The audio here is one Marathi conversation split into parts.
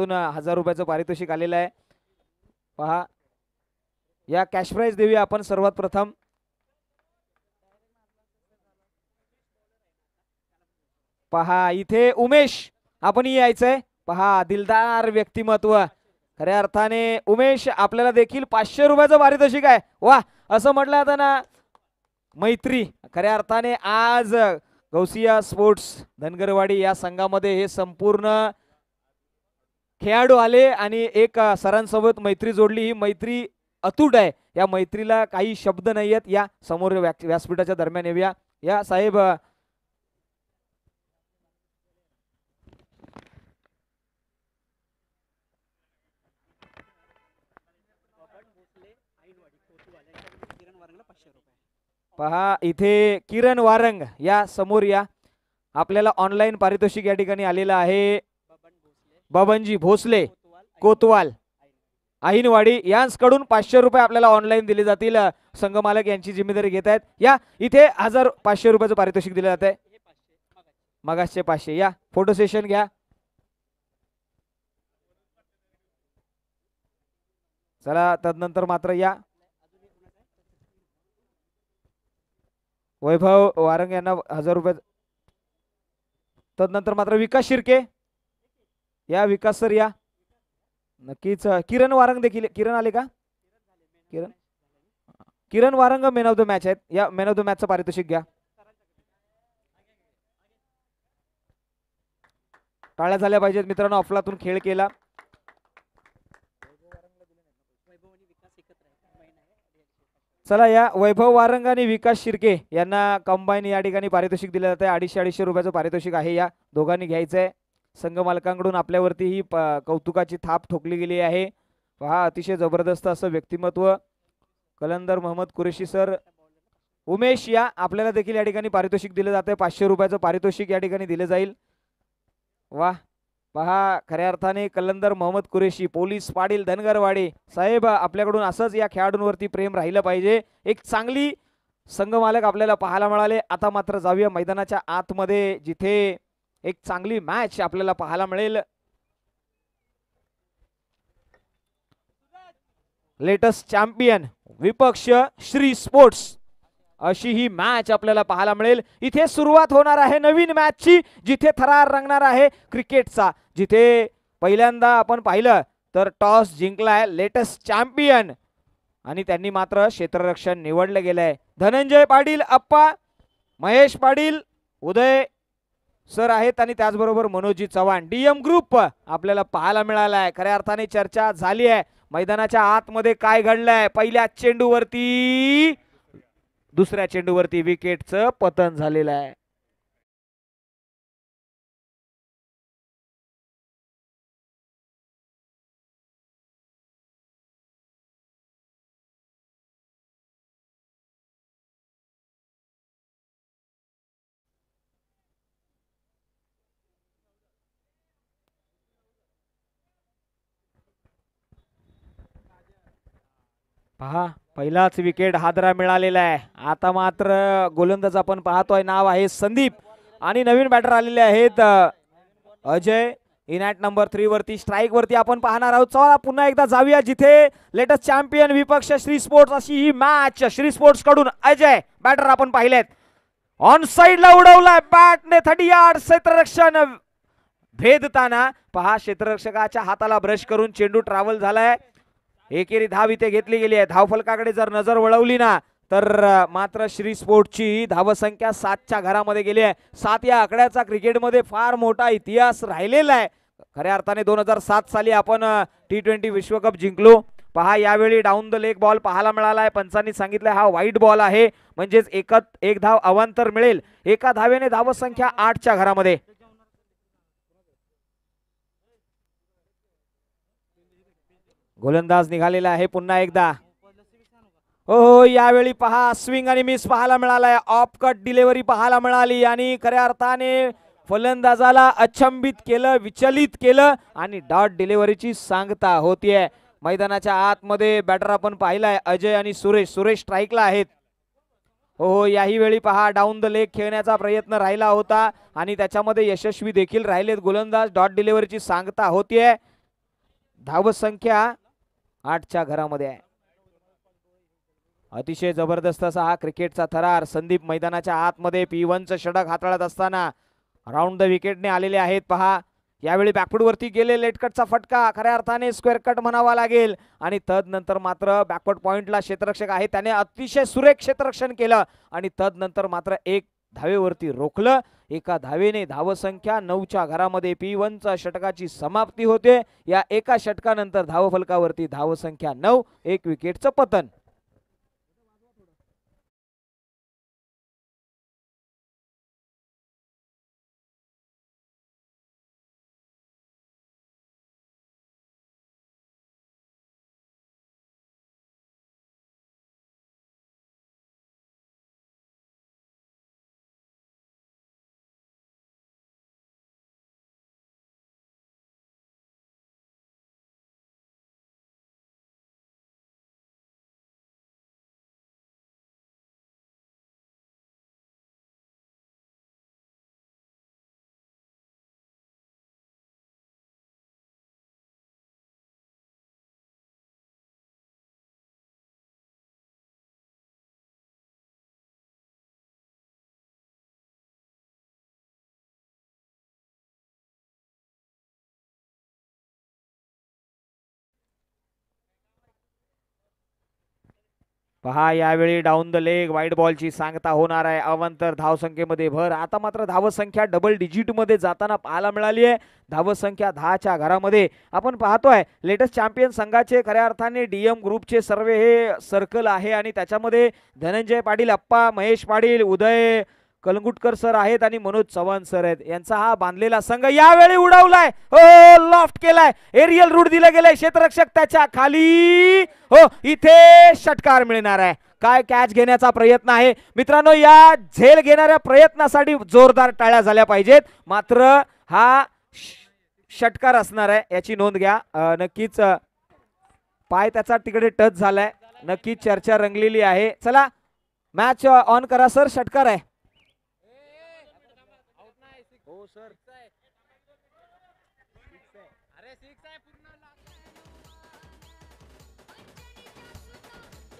माध्यमातून हजार रुपयाचं पारितोषिक आलेलं आहे पहा या कॅश प्राईज देऊया आपण सर्वात प्रथम पहा इथे उमेश आपण यायचंय पहा दिलदार व्यक्तिमत्व खऱ्या अर्थाने उमेश आपल्याला देखील पाचशे रुपयाचं पारितोषिक आहे वा असं म्हटलं आता ना मैत्री खऱ्या अर्थाने आज गौसिया स्पोर्ट्स धनगरवाडी या संघामध्ये हे संपूर्ण खेळाडू आले आणि एक सरांसोबत मैत्री जोडली ही मैत्री अतूट आहे या मैत्रीला काही शब्द नाही आहेत या समोर व्यासपीठाच्या दरम्यान येऊया या साहेब पहा इथे किरण वारंग या समोर या आपल्याला ऑनलाईन पारितोषिक या ठिकाणी आलेला आहे बाबनजी भोसले कोतवाल आहिनवाडी यांकडून पाचशे रुपये आपल्याला ऑनलाईन दिले जातील संघमालक यांची जिम्मेदारी घेत आहेत या इथे हजार पाचशे रुपयाचं पारितोषिक दिलं जात आहे मगाशचे पाचशे या फोटो सेशन घ्या चला तदनंतर मात्र या वैभव वारंग यांना हजार रुपये तदनंतर मात्र विकास शिर्के या विकास सर या नक्कीच किरण वारंग देखील किरण आले का Kiran Kiran Warang man of the match आहेत या मेन ऑफ द मॅचचं पारितोषिक घ्या टाळ्या झाल्या पाहिजेत मित्रांनो अफलातून खेळ केला चला या वैभव वारंग आणि विकास शिर्के यांना कंबाईन या ठिकाणी पारितोषिक दिलं जातं अडीचशे अडीचशे रुपयाचं पारितोषिक आहे या दोघांनी घ्यायचं आहे संघ मालकांकडून आपल्यावरती ही कौतुकाची थाप ठोकली गेली आहे पहा अतिशय जबरदस्त असं व्यक्तिमत्व कलंदर मोहम्मद कुरेशी सर उमेश या आपल्याला देखील या ठिकाणी पारितोषिक दिलं आहे पाचशे रुपयाचं पारितोषिक या ठिकाणी दिलं जाईल वा पहा खऱ्या अर्थाने कलंदर मोहम्मद कुरेशी पोलीस पाडील धनगरवाडे साहेब आपल्याकडून असंच या खेळाडूंवरती प्रेम राहिलं पाहिजे एक चांगली संघ मालक आपल्याला पाहायला मिळाले आता मात्र जाऊया मैदानाच्या आतमध्ये जिथे एक चांगली मॅच आपल्याला पाहायला मिळेल लेटेस्ट चॅम्पियन विपक्ष श्री स्पोर्ट्स अशी ही मॅच आपल्याला पाहायला मिळेल इथे सुरुवात होणार आहे नवीन मॅचची जिथे थरार रंगणार आहे क्रिकेटचा जिथे पहिल्यांदा आपण पाहिलं तर टॉस जिंकलाय लेटेस्ट चॅम्पियन आणि त्यांनी मात्र क्षेत्ररक्षण निवडलं गेलंय धनंजय पाटील अप्पा महेश पाटील उदय सर आहेत आणि त्याचबरोबर मनोजी चव्हाण डीएम ग्रुप आपल्याला पाहायला मिळालाय खऱ्या अर्थाने चर्चा झाली आहे मैदानाच्या आतमध्ये काय घडलंय पहिल्या चेंडूवरती दुसऱ्या चेंडूवरती विकेटचं पतन झालेलं आहे पहा पहिलाच विकेट हादरा मिळालेला आहे आता मात्र गोलंदाज आपण पाहतोय नाव आहे संदीप आणि नवीन बॅटर आलेले आहेत अजय इनॅट नंबर थ्री वरती स्ट्राईक वरती आपण पाहणार आहोत चला पुन्हा एकदा जाऊया जिथे लेटेस्ट चॅम्पियन विपक्ष श्री स्पोर्ट्स अशी ही मॅच श्री स्पोर्ट्स कडून अजय बॅटर आपण पाहिलेत ऑन साईडला उडवलाय बॅटने थर्टी यार्ड क्षेत्ररक्षण भेदताना पहा क्षेत्ररक्षकाच्या हाताला ब्रश करून चेंडू ट्रॅव्हल झालाय एकेरी धाव इथे घेतली गेली आहे धावफलकाकडे जर नजर वळवली ना तर मात्र श्री स्पोर्टची धावसंख्या सातच्या घरामध्ये गेली आहे सात या आकड्याचा क्रिकेटमध्ये फार मोठा इतिहास राहिलेला आहे खऱ्या अर्थाने दोन हजार सात साली आपण टी ट्वेंटी विश्वकप जिंकलो पहा यावेळी डाऊन द लेग बॉल पाहायला मिळाला आहे पंचांनी सांगितलं हा व्हाईट बॉल आहे म्हणजेच एकत एक धाव अवांतर मिळेल एका धावेने धावसंख्या आठच्या घरामध्ये गोलंदाज निघालेला आहे पुन्हा एकदा हो हो यावेळी पहा स्विंग आणि मिस पाहायला मिळालाय ऑफ कट डिलेव्हरी पाहायला मिळाली आणि खऱ्या अर्थाने फलंदाजाला अचंबित केलं विचलित केलं आणि डॉट डिलिव्हरीची सांगता होतीये मैदानाच्या आतमध्ये बॅटर आपण पाहिलाय अजय आणि सुरेश सुरेश स्ट्राईकला आहेत हो, हो याही वेळी पहा डाऊन द लेग खेळण्याचा प्रयत्न राहिला होता आणि त्याच्यामध्ये यशस्वी देखील राहिलेत गोलंदाज डॉट डिलिव्हरीची सांगता होतीये धावसंख्या आठच्या घरामध्ये आहे अतिशय जबरदस्त असा हा क्रिकेटचा थरार संदीप मैदानाच्या आतमध्ये पी वनचं षडक हाताळत असताना राऊंड द विकेटने आलेले आहेत पहा यावेळी वरती गेले लेटकटचा फटका खऱ्या अर्थाने स्क्वेअर कट म्हणावा लागेल आणि नंतर मात्र बॅकवर्ड पॉईंटला क्षेत्ररक्षक आहे त्याने अतिशय सुरेख क्षेत्ररक्षण केलं आणि नंतर मात्र एक धावेवरती रोखलं एका धावेने धावसंख्या नऊच्या घरामध्ये पी वनचा षटकाची समाप्ती होते या एका षटकानंतर धावफलकावरती धावसंख्या नऊ एक विकेटचं पतन पहा यावेळी डाऊन द लेग वाईट बॉलची सांगता होणार आहे अवंतर धावसंख्येमध्ये भर आता मात्र धावसंख्या डबल डिजिटमध्ये जाताना पाहायला मिळाली आहे धावसंख्या दहाच्या घरामध्ये आपण पाहतोय लेटेस्ट चॅम्पियन संघाचे खऱ्या अर्थाने डीएम ग्रुपचे सर्व हे सर्कल आहे आणि त्याच्यामध्ये धनंजय पाटील अप्पा महेश पाटील उदय कलंगुटकर सर आहेत आणि मनोज चव्हाण सर आहेत यांचा हा बांधलेला संघ यावेळी उडवलाय हो लॉफ्ट हो, केलाय एरियल रूट दिला गेलाय क्षेत्ररक्षक त्याच्या खाली हो इथे षटकार मिळणार आहे काय कॅच घेण्याचा प्रयत्न आहे मित्रांनो या झेल घेणाऱ्या प्रयत्नासाठी जोरदार टाळ्या झाल्या पाहिजेत मात्र हा षटकार असणार आहे याची नोंद घ्या नक्कीच पाय त्याचा तिकडे टच झालाय नक्कीच चर्चा रंगलेली आहे चला मॅच ऑन करा सर षटकार आहे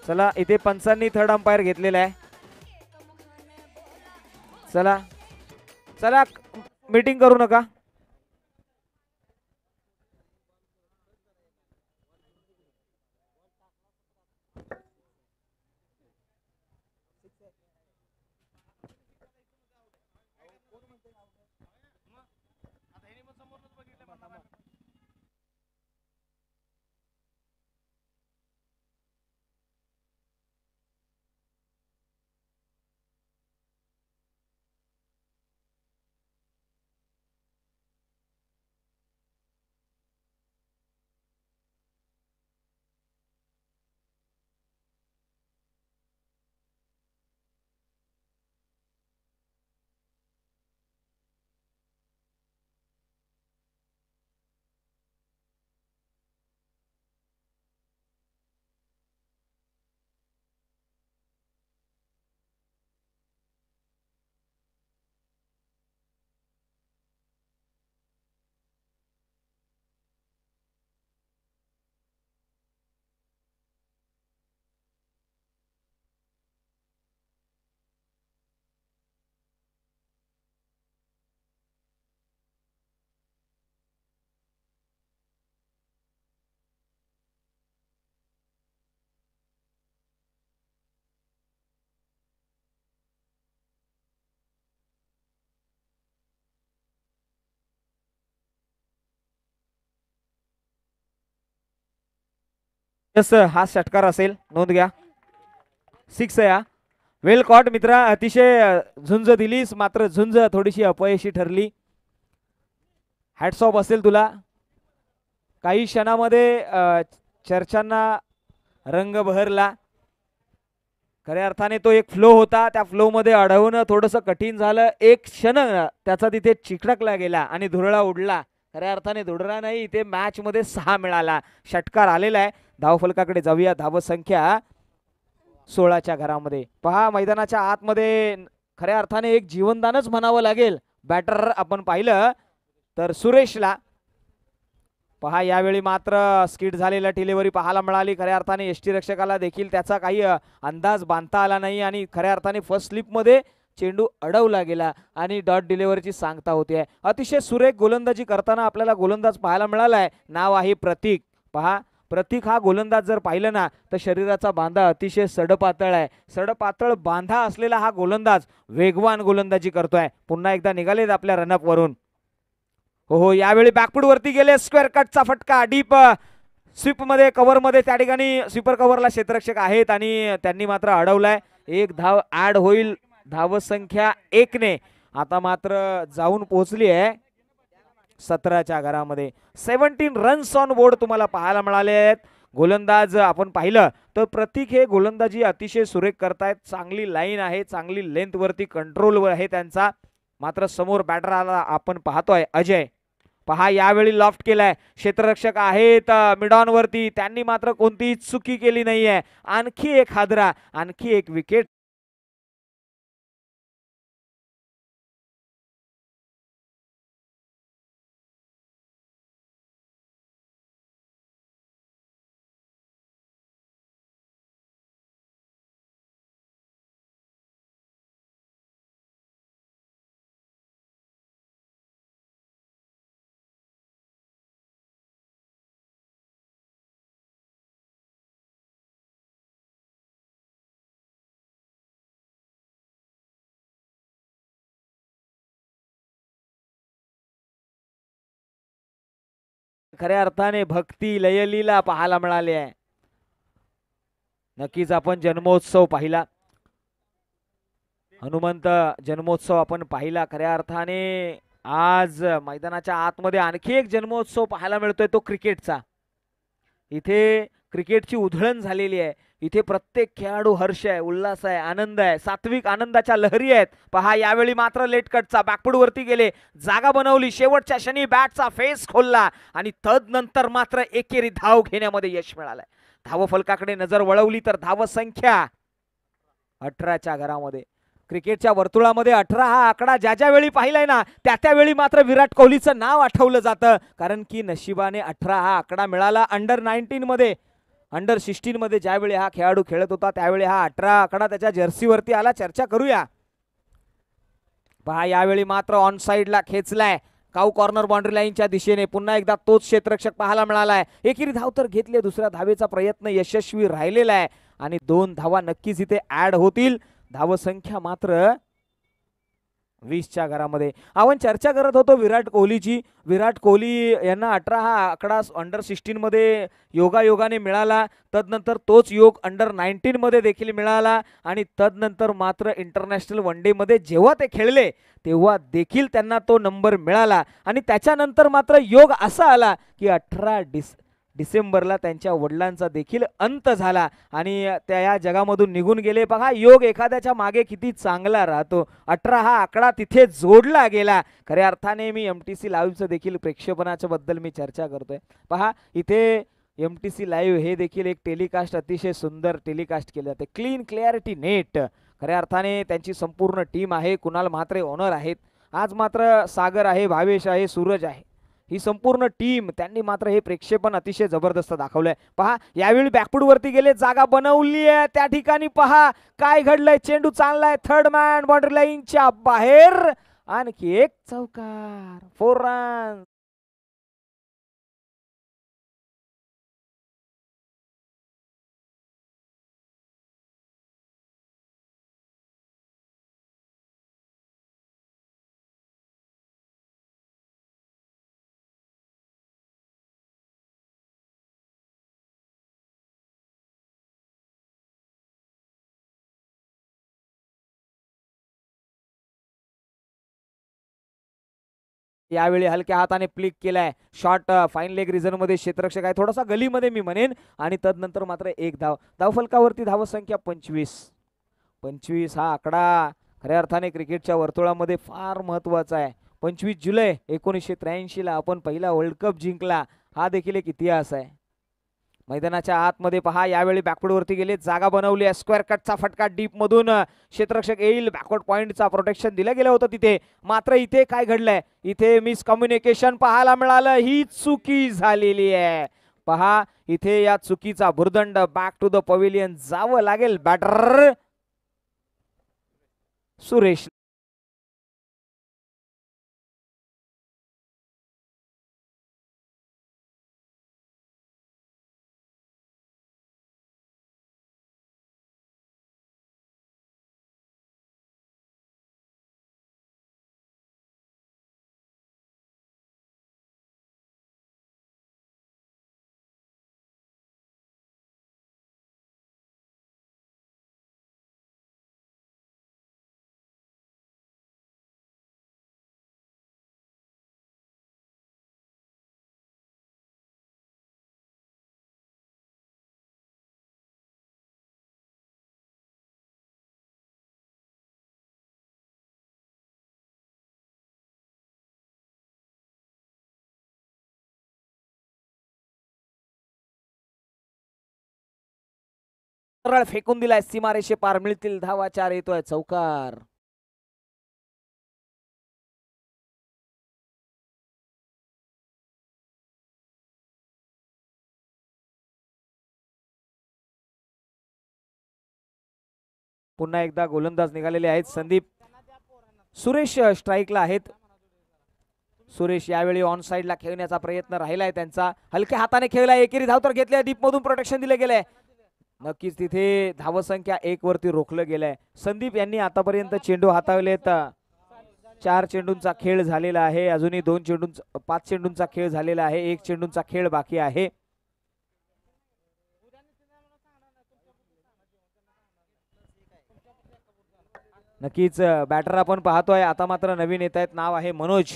चला इथे पंचांनी थर्ड अंपायर घेतलेला आहे चला चला मीटिंग करू नका यस हा षटकार असेल नोंद घ्या सिक्स या वेल कॉट मित्रा अतिशय झुंज दिलीस मात्र झुंज थोडीशी अपयशी ठरली हॅटसॉप असेल तुला काही क्षणामध्ये चर्चांना रंग बहरला खऱ्या अर्थाने तो एक फ्लो होता त्या फ्लोमध्ये अडवणं थोडंसं कठीण झालं एक क्षण त्याचा तिथे चिकटकला गेला आणि धुरळा उडला खऱ्या अर्थाने धुडरा नाही इथे मॅचमध्ये सहा मिळाला षटकार आलेला आहे धावफलकाकडे जाऊया धाव संख्या सोळाच्या घरामध्ये पहा मैदानाच्या आतमध्ये खऱ्या अर्थाने एक जीवनदानच म्हणावं लागेल बॅटर आपण पाहिलं तर सुरेशला पहा यावेळी मात्र स्किट झालेला टिलेवरी पाहायला मिळाली खऱ्या अर्थाने एस टी रक्षकाला देखील त्याचा काही अंदाज बांधता आला नाही आणि खऱ्या अर्थाने फर्स्ट स्लिपमध्ये चेंडू अडवला गेला आणि डॉट डिलेव्हरीची सांगता होती आहे अतिशय सुरेख गोलंदाजी करताना आपल्याला गोलंदाज पाहायला मिळाला आहे नाव आहे प्रतीक पहा प्रतीक हा गोलंदाज जर पाहिलं ना तर शरीराचा बांधा अतिशय सडपातळ आहे सडपातळ बांधा असलेला हा गोलंदाज वेगवान गोलंदाजी करतोय पुन्हा एकदा निघालेत आपल्या रनअपवरून हो हो यावेळी बॅकफूटवरती गेले स्क्वेअर कटचा फटका डीप स्वीपमध्ये कव्हरमध्ये त्या ठिकाणी स्वीपर कव्हरला क्षेत्ररक्षक आहेत आणि त्यांनी मात्र अडवलाय एक धाव ऍड होईल धावसंख्या एकने आता मात्र जाऊन पोहोचली आहे सतराच्या घरामध्ये सेव्हन्टीन रन्स ऑन बोर्ड तुम्हाला पाहायला मिळाले आहेत गोलंदाज आपण पाहिलं तर प्रतीक हे गोलंदाजी अतिशय सुरेख करतायत चांगली लाईन आहे चांगली लेंथवरती कंट्रोलवर आहे त्यांचा मात्र समोर बॅटर आला आपण पाहतोय अजय पहा यावेळी लॉफ्ट केलाय क्षेत्ररक्षक आहेत मिडॉनवरती त्यांनी मात्र कोणतीही चुकी केली नाहीये आणखी एक हादरा आणखी एक विकेट खऱ्या अर्थाने भक्ती लयलीला पाहायला मिळाली आहे नक्कीच आपण जन्मोत्सव पाहिला हनुमंत जन्मोत्सव आपण पाहिला खऱ्या अर्थाने आज मैदानाच्या आतमध्ये आणखी एक जन्मोत्सव पाहायला मिळतोय तो क्रिकेटचा इथे क्रिकेटची उधळण झालेली आहे इथे प्रत्येक खेळाडू हर्ष आहे उल्हास आहे आनंद आहे सात्विक आनंदाच्या लहरी आहेत पहा यावेळी मात्र लेटकटचा बॅकपुडवरती गेले जागा बनवली शेवटच्या शनी बॅटचा फेस खोलला आणि नंतर मात्र एकेरी धाव घेण्यामध्ये यश मिळालंय धाव फलकाकडे नजर वळवली तर धाव संख्या अठराच्या घरामध्ये क्रिकेटच्या वर्तुळामध्ये अठरा हा आकडा ज्या ज्या वेळी पाहिलाय ना त्या त्यावेळी मात्र विराट कोहलीचं नाव आठवलं जातं कारण की नशिबाने अठरा हा आकडा मिळाला अंडर मध्ये अंडर मध्ये ज्यावेळी हा खेळाडू खेळत होता त्यावेळी हा अठरा आकडा त्याच्या जर्सीवरती आला चर्चा करूया पहा यावेळी मात्र ऑन साइडला खेचलाय काऊ कॉर्नर बाउंड्री लाईनच्या दिशेने पुन्हा एकदा तोच क्षेत्ररक्षक पाहायला मिळालाय एकेरी धाव तर घेतले दुसऱ्या धावेचा प्रयत्न यशस्वी राहिलेला आहे आणि दोन धावा नक्कीच इथे ऍड होतील धावसंख्या मात्र वीसच्या घरामध्ये आपण चर्चा करत होतो विराट कोहलीची विराट कोहली यांना अठरा हा आकडा अंडर सिक्स्टीनमध्ये योगायोगाने मिळाला तदनंतर तोच योग अंडर नाईन्टीनमध्ये देखील मिळाला आणि तदनंतर मात्र इंटरनॅशनल वन डेमध्ये जेव्हा ते खेळले तेव्हा देखील त्यांना तो नंबर मिळाला आणि त्याच्यानंतर मात्र योग असा आला की अठरा डिस डिसेंबरला त्यांच्या वडिलांचा देखील अंत झाला आणि त्या या जगामधून निघून गेले बघा योग एखाद्याच्या मागे किती चांगला राहतो अठरा हा आकडा तिथे जोडला गेला खऱ्या अर्थाने मी एम टी सी लाईव्हचं देखील प्रेक्षेपणाच्या बद्दल मी चर्चा करतोय पहा इथे एम टी सी लाईव्ह हे देखील एक टेलिकास्ट अतिशय सुंदर टेलिकास्ट केले जाते क्लीन क्लॅरिटी नेट खऱ्या अर्थाने त्यांची संपूर्ण टीम आहे कुणाल म्हात्रे ओनर आहेत आज मात्र सागर आहे भावेश आहे सूरज आहे ही संपूर्ण टीम त्यांनी मात्र हे प्रेक्षेपण अतिशय जबरदस्त दाखवलंय पहा यावेळी वरती गेले जागा बनवली आहे त्या ठिकाणी पहा काय घडलंय चेंडू चाललाय थर्ड मॅन बाउंड्री लाईनच्या बाहेर आणखी एक चौकार फोर रन यावेळी हलक्या हाताने प्लिक केलाय शॉर्ट फाईन लेग मध्ये क्षेत्रक्षक आहे थोडासा गलीमध्ये मी म्हणेन आणि तदनंतर मात्र एक धाव धावफलकावरती धावसंख्या पंचवीस पंचवीस हा आकडा खऱ्या अर्थाने क्रिकेटच्या वर्तुळामध्ये फार महत्त्वाचा आहे पंचवीस जुलै एकोणीसशे त्र्याऐंशीला आपण पहिला वर्ल्ड कप जिंकला हा देखील एक इतिहास आहे मैदानाच्या आतमध्ये पहा यावेळी बॅकवर्डवरती गेले जागा बनवली स्क्वेअर कटचा फटका डीप मधून क्षेत्ररक्षक येईल बॅकवर्ड पॉईंटचा प्रोटेक्शन दिलं गेलं होतं तिथे मात्र इथे काय घडलंय इथे मिसकम्युनिकेशन पाहायला मिळालं ही चुकी झालेली आहे पहा इथे या चुकीचा भुर्दंड बॅक टू द पवेलियन जावं लागेल बॅटर सुरेश सरळ फेकून दिलाय सीमारेषे पार मिळतील धावा चार येतोय चौकार पुन्हा एकदा गोलंदाज निघालेले आहेत संदीप सुरेश स्ट्राईकला आहेत सुरेश यावेळी ऑन साईडला खेळण्याचा प्रयत्न राहिलाय त्यांचा हलक्या हाताने खेळला एकेरी धाव तर घेतले मधून प्रोटेक्शन दिले गेले नक्कीच तिथे धावसंख्या एक वरती रोखलं गेलंय संदीप यांनी आतापर्यंत चेंडू हातावलेत चार चेंडूंचा खेळ झालेला आहे अजूनही दोन चेंडूंचा पाच चेंडूंचा खेळ झालेला आहे एक चेंडूंचा खेळ बाकी आहे नक्कीच बॅटर आपण पाहतोय आता मात्र नवीन येत आहेत नाव आहे मनोज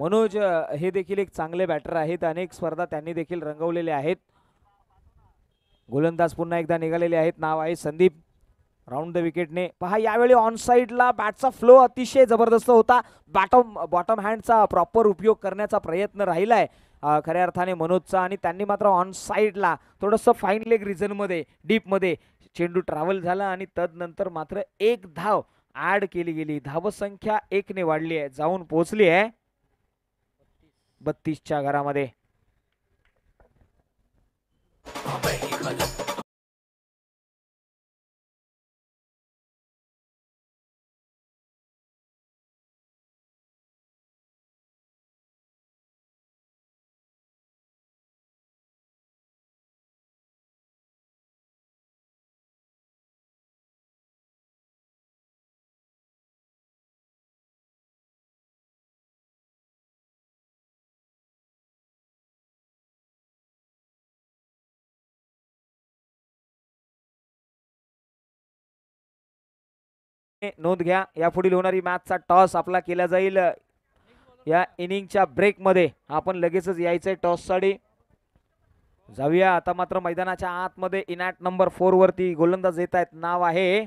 मनोज हे देखील एक चांगले बॅटर आहेत अनेक स्पर्धा त्यांनी देखील रंगवलेल्या आहेत गोलंदाज पुन्हा एकदा निघालेले आहेत नाव आहे संदीप राऊंड द विकेटने पहा यावेळी ऑन साईडला बॅटचा फ्लो अतिशय जबरदस्त होता बॅटम बॉटम हँडचा प्रॉपर उपयोग करण्याचा प्रयत्न राहिला आहे खऱ्या अर्थाने मनोजचा आणि त्यांनी मात्र ऑन साइडला थोडंसं फाईन लेग रिजनमध्ये डीपमध्ये चेंडू ट्रॅव्हल झाला आणि तदनंतर मात्र एक धाव ॲड केली गेली धाव धावसंख्या एकने वाढली आहे जाऊन पोहोचली आहे बत्तीसच्या घरामध्ये नोंद घ्या या पुढील होणारी मॅचचा टॉस आपला केला जाईल या इनिंगच्या ब्रेकमध्ये आपण लगेचच यायचंय टॉस साडी जाऊया आता मात्र मैदानाच्या आतमध्ये इनॅट नंबर फोर वरती गोलंदाज येत आहेत नाव आहे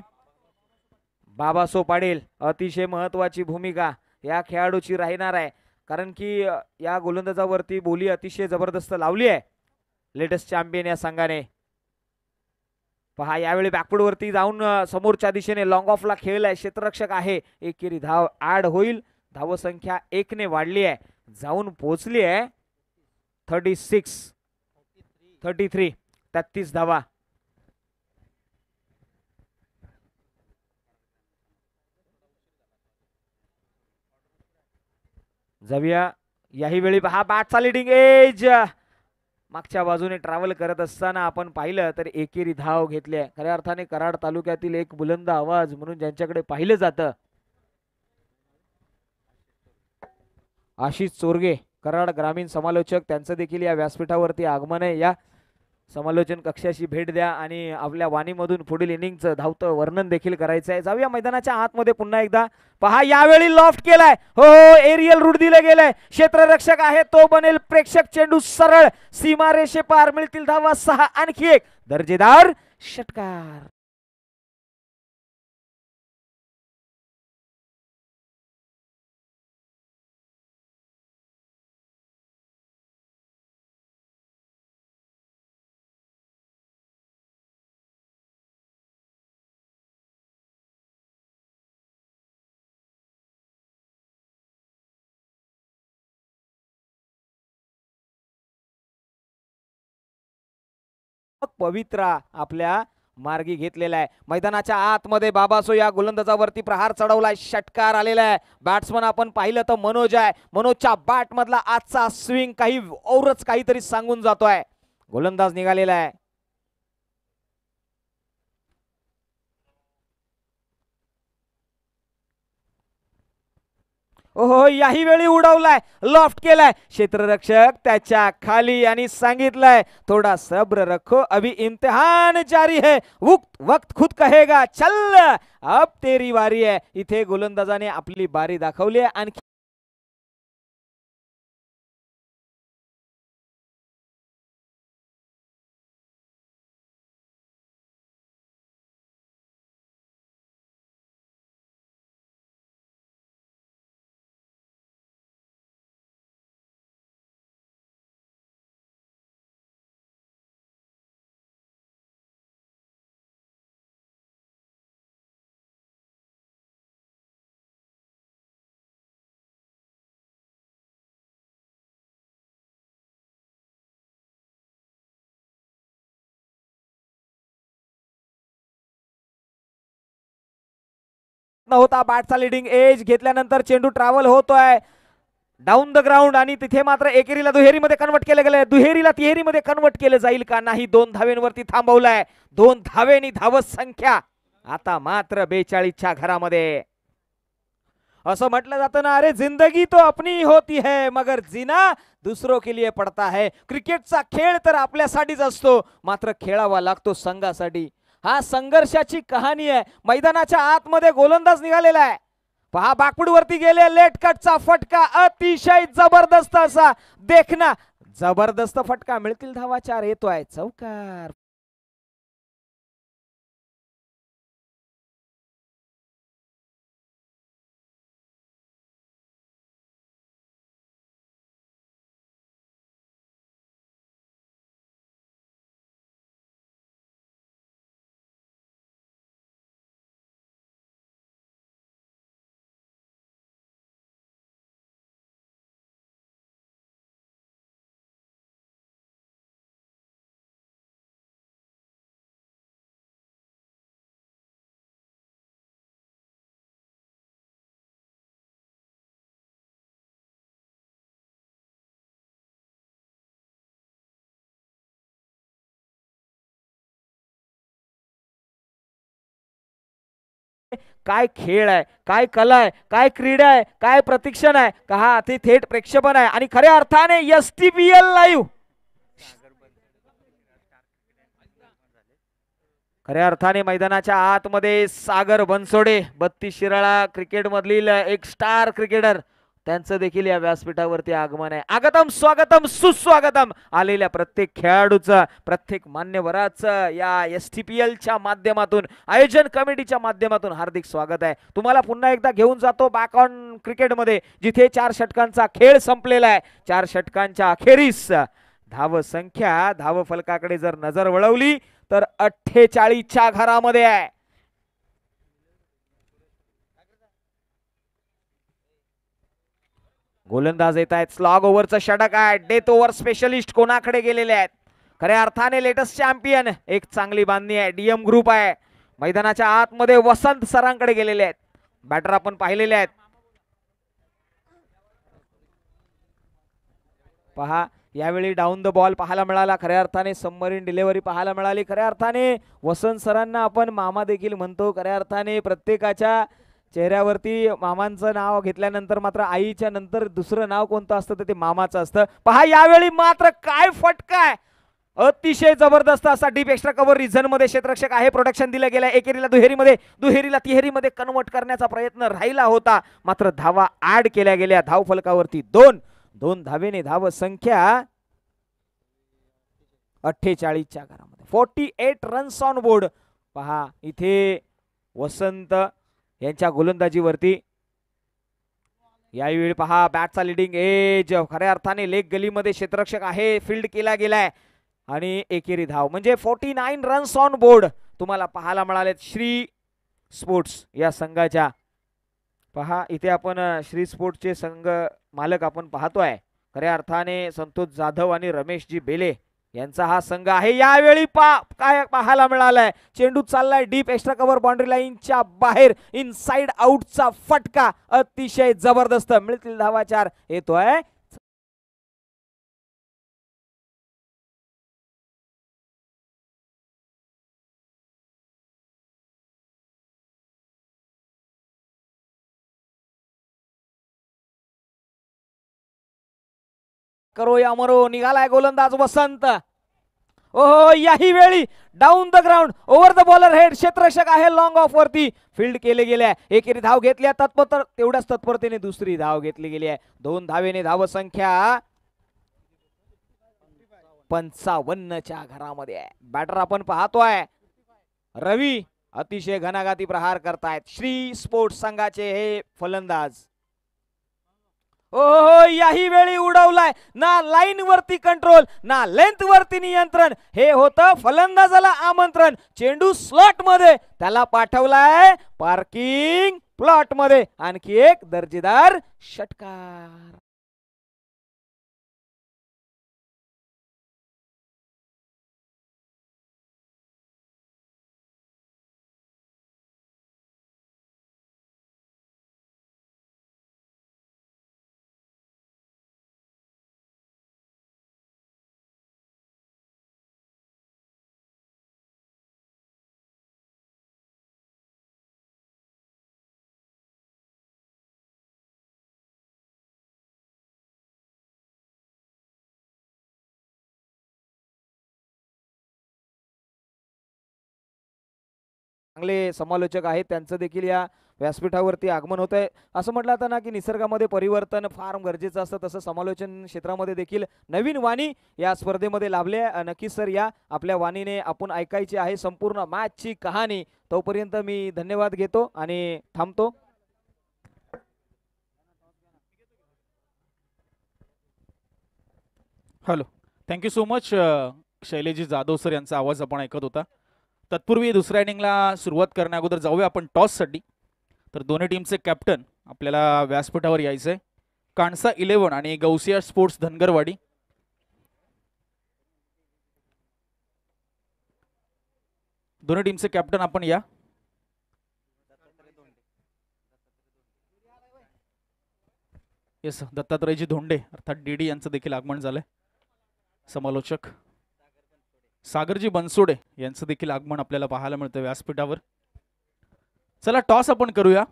बाबासो पाटील अतिशय महत्वाची भूमिका या खेळाडूची राहणार आहे कारण की या गोलंदाजावरती बोली अतिशय जबरदस्त लावली आहे लेटेस्ट चॅम्पियन या संघाने पहा यावेळी बॅकफुटवरती जाऊन समोरच्या दिशेने लॉंग ऑफला खेळलाय आहे क्षेत्ररक्षक आहे एकेरी धाव ॲड होईल धावसंख्या एकने वाढली आहे जाऊन पोहोचली आहे थर्टी सिक्स थर्टी थ्री तेहतीस धावा जाऊया याही वेळी पहा बॅट चाली एज मागच्या बाजूने ट्रॅव्हल करत असताना आपण पाहिलं तर एकेरी धाव घेतले खऱ्या अर्थाने कराड तालुक्यातील एक बुलंद आवाज म्हणून ज्यांच्याकडे पाहिलं जातं आशिष चोरगे कराड ग्रामीण समालोचक त्यांचं देखील या व्यासपीठावरती आगमन आहे या समालोचन कक्षाशी भेट द्या आणि आपल्या वाणीमधून पुढील इनिंगचं धावतं वर्णन देखील करायचं आहे जाऊया मैदानाच्या आतमध्ये पुन्हा एकदा पहा यावेळी लॉफ्ट केलाय हो एरियल रूट दिलं गेलंय क्षेत्ररक्षक आहे तो बनेल प्रेक्षक चेंडू सरळ सीमारेषे पार मिळतील धावा सहा आणखी एक दर्जेदार षटकार पवित्रा आपल्या मार्गी घेतलेला आहे मैदानाच्या आतमध्ये बाबासो या गोलंदाजावरती प्रहार चढवलाय षटकार आलेला आहे बॅट्समन आपण पाहिलं तर मनोज आहे मनोजच्या मधला आजचा स्विंग काही औरच काहीतरी सांगून जातोय गोलंदाज निघालेला आहे ओहो याही वेळी उडवलाय लॉफ्ट केलाय क्षेत्ररक्षक त्याच्या खाली आणि सांगितलंय थोडा सब्र रखो अभी इम्तिहान जारी है उक्त वक्त खुद कहेगा चल अब तेरी वारी आहे इथे गोलंदाजाने आपली बारी दाखवली आहे आणखी होता बाटचा लिडिंग एज घेतल्यानंतर चेंडू ट्रॅव्हल होतोय डाऊन द ग्राउंड आणि तिथे मात्र एकेरीला दुहेरीमध्ये कन्वर्ट केलं गेलं दुहेरीला तिहेरीमध्ये कन्वर्ट केलं जाईल का नाही दोन धावेंवरती थांबवलंय दोन धावेनी धाव संख्या आता मात्र बेचाळीसच्या घरामध्ये असं म्हटलं जातं ना अरे जिंदगी तो अपनी होती है मगर जिना दुसरो के लिए पडता है क्रिकेटचा खेळ तर आपल्यासाठीच असतो मात्र खेळावा लागतो संघासाठी हा संघर्षाची कहाणी आहे मैदानाच्या आतमध्ये गोलंदाज निघालेला आहे पहा बाकपूडवरती गेले लेट कटचा फटका अतिशय जबरदस्त असा देखना जबरदस्त फटका मिळतील धावा चार येतोय चौकार काय खेळ आहे काय कला आहे काय क्रीडा आहे काय प्रतिक्षण आहे का हा ते थेट प्रेक्षपण आहे आणि खऱ्या अर्थाने S T B L live खऱ्या अर्थाने मैदानाच्या आतमध्ये सागर बनसोडे बत्तीस शिराळा क्रिकेटमधील एक स्टार क्रिकेटर त्यांचं देखील या व्यासपीठावरती आगमन आहे आगतम स्वागतम सुस्वागतम आलेल्या प्रत्येक खेळाडूचं प्रत्येक मान्यवराचं या एस टी पी एलच्या माध्यमातून आयोजन कमिटीच्या माध्यमातून हार्दिक स्वागत आहे तुम्हाला पुन्हा एकदा घेऊन जातो बॅक ऑन क्रिकेटमध्ये जिथे चार षटकांचा खेळ संपलेला आहे चार षटकांच्या अखेरीस धाव संख्या धाव फलकाकडे जर नजर वळवली तर अठ्ठेचाळीसच्या घरामध्ये आहे गोलंदाज येत आहेत स्लॉग ओव्हरचं षटक आहे डेथ ओव्हर स्पेशलिस्ट कोणाकडे गेलेले आहेत खऱ्या अर्थाने लेटेस्ट चॅम्पियन एक चांगली बांधणी आहे डीएम ग्रुप आहे मैदानाच्या आतमध्ये वसंत सरांकडे गेलेले आहेत बॅटर आपण पाहिलेले आहेत पहा यावेळी डाऊन द बॉल पाहायला मिळाला खऱ्या अर्थाने सबमरीन डिलेव्हरी पाहायला मिळाली खऱ्या अर्थाने वसंत सरांना आपण मामा देखील म्हणतो खऱ्या अर्थाने प्रत्येकाच्या चेहऱ्यावरती मामांचं नाव घेतल्यानंतर मात्र आईच्या नंतर दुसरं नाव कोणतं असतं तर ते मामाचं असतं पहा यावेळी मात्र काय फटकाय अतिशय जबरदस्त असा डीप एक्स्ट्रा कव्हर रिझन मध्ये क्षेत्रक्षक आहे प्रोडक्शन दिलं गेलं एकेरीला दुहेरीमध्ये दुहेरीला तिहेरीमध्ये कन्वर्ट करण्याचा प्रयत्न राहिला होता मात्र धावा ऍड केल्या गेल्या धाव फलकावरती दोन दोन धावेने धाव संख्या अठ्ठेचाळीसच्या घरामध्ये forty eight runs on board पहा इथे वसंत यांच्या गोलंदाजीवरती यावेळी पहा बॅटचा लिडिंग एज खऱ्या अर्थाने लेग गलीमध्ये क्षेत्ररक्षक आहे फील्ड केला गेलाय आणि एकेरी धाव म्हणजे forty nine runs on board तुम्हाला पाहायला मिळालेत श्री स्पोर्ट्स या संघाच्या पहा इथे आपण श्री स्पोर्ट्सचे संघ मालक आपण पाहतोय खऱ्या अर्थाने संतोष जाधव आणि रमेशजी बेले यांचा हा संघ आहे यावेळी पा काय पाहायला मिळालाय चेंडू चाललाय डीप एक्स्ट्रा कव्हर बाउंड्री लाईनच्या बाहेर इनसाइड आउटचा फटका अतिशय जबरदस्त मिळतील धावा चार येतोय करो या मरो निघालाय गोलंदाज वसंत ओहो याही वेळी down the ground over the bowler head क्षेत्रक्षक आहे लॉंग ऑफ वरती फील्ड केले गेले आहे एकेरी धाव घेतल्या तत्पर तेवढ्याच तत्परतेने दुसरी धाव घेतली गेली आहे दोन धावेने धाव संख्या पंचावन्नच्या घरामध्ये आहे बॅटर आपण पाहतोय रवी अतिशय घणाघाती प्रहार करतायत श्री स्पोर्ट्स संघाचे हे फलंदाज ओहो याही वेळी उडवलाय ना लाईन वरती कंट्रोल ना लेंथ वरती नियंत्रण हे होतं फलंदाजाला आमंत्रण चेंडू स्लॉट मध्ये त्याला पाठवलाय पार्किंग प्लॉट मध्ये आणखी एक दर्जेदार षटकार चांगले समालोचक आहेत त्यांचं देखील या व्यासपीठावरती आगमन होत असं म्हटलं आता ना की निसर्गामध्ये परिवर्तन फार गरजेचं असतं तसं समालोचन क्षेत्रामध्ये देखील नवीन वाणी या स्पर्धेमध्ये लाभले नक्कीच सर या आपल्या वाणीने आपण ऐकायची आहे संपूर्ण मॅचची कहाणी तोपर्यंत मी धन्यवाद घेतो आणि थांबतो hello thank you so much Shaileji Jadhav sir यांचा आवाज आपण ऐकत होता तत्पूर्वी दुसऱ्या इनिंगला सुरुवात करण्या अगोदर जाऊया आपण टॉससाठी तर दोन्ही टीमचे कॅप्टन आपल्याला व्यासपीठावर यायचंय आहे काणसा इलेव्हन आणि गौसिया स्पोर्ट्स धनगरवाडी दोन्ही टीमचे कॅप्टन आपण या येस दत्तात्रयजी धोंडे अर्थात डी डी यांचं देखील आगमन झालंय समालोचक सागरजी बनसोडे यांचं देखील आगमन आपल्याला पाहायला मिळतं व्यासपीठावर चला टॉस आपण करूया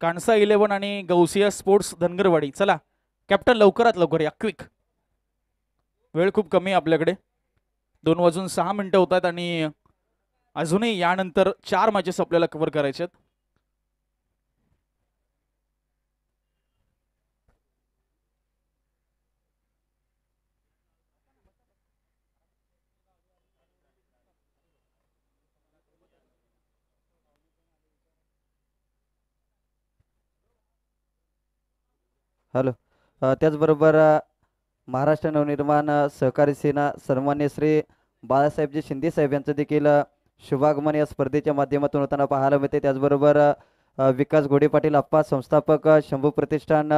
कानसा इलेव्हन आणि गौसिया स्पोर्ट्स धनगरवाडी चला कॅप्टन लवकरात लवकर या क्विक वेळ खूप कमी आपल्याकडे दोन वाजून सहा मिनटं होत आहेत आणि अजूनही यानंतर चार मॅचेस आपल्याला कव्हर करायचे आहेत हॅलो त्याचबरोबर महाराष्ट्र नवनिर्माण सहकारी सेना सन्मान्य श्री बाळासाहेबजी शिंदे साहेब यांचं देखील शुभागमन या स्पर्धेच्या माध्यमातून होताना पाहायला मिळते त्याचबरोबर विकास गोडे पाटील आप्पा संस्थापक शंभू प्रतिष्ठान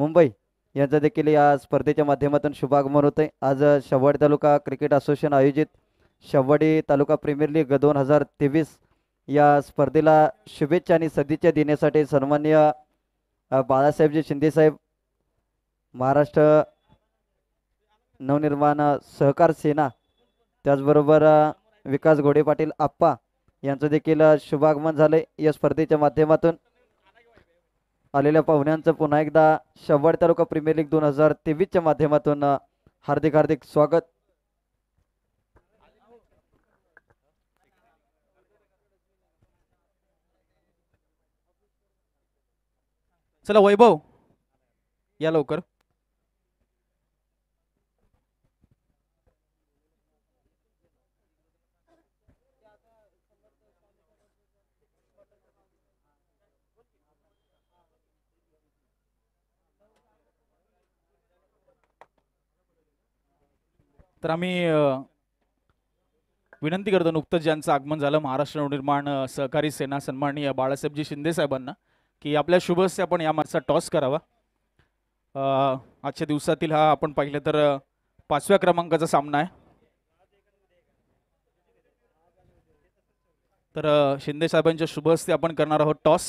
मुंबई यांचं देखील या स्पर्धेच्या माध्यमातून शुभागमन होते आज शववाडी तालुका क्रिकेट असोसिएशन आयोजित शववाडी तालुका प्रीमियर लीग दोन हजार तेवीस या स्पर्धेला शुभेच्छा आणि सदिच्छा देण्यासाठी सन्मान्य बाळासाहेबजी शिंदेसाहेब महाराष्ट्र नवनिर्माण सहकार सेना त्याचबरोबर विकास घोडे पाटील आप्पा यांचं देखील शुभागमन झाले या स्पर्धेच्या माध्यमातून आलेल्या पाहुण्यांचं पुन्हा एकदा शव्वाड तालुका प्रीमियर लीग दोन हजार तेवीसच्या माध्यमातून हार्दिक हार्दिक स्वागत चला वैभव या लवकर तर आम्ही विनंती करतो नुकतंच ज्यांचं आगमन झालं महाराष्ट्र नवनिर्माण सहकारी सेना सन्माननीय बाळासाहेबजी शिंदे साहेबांना की आपल्या शुभस्य आपण या मागचा टॉस करावा आजच्या दिवसातील हा आपण पाहिलं तर पाचव्या क्रमांकाचा सामना आहे तर शिंदे साहेबांच्या शुभहस्ते आपण करणार आहोत टॉस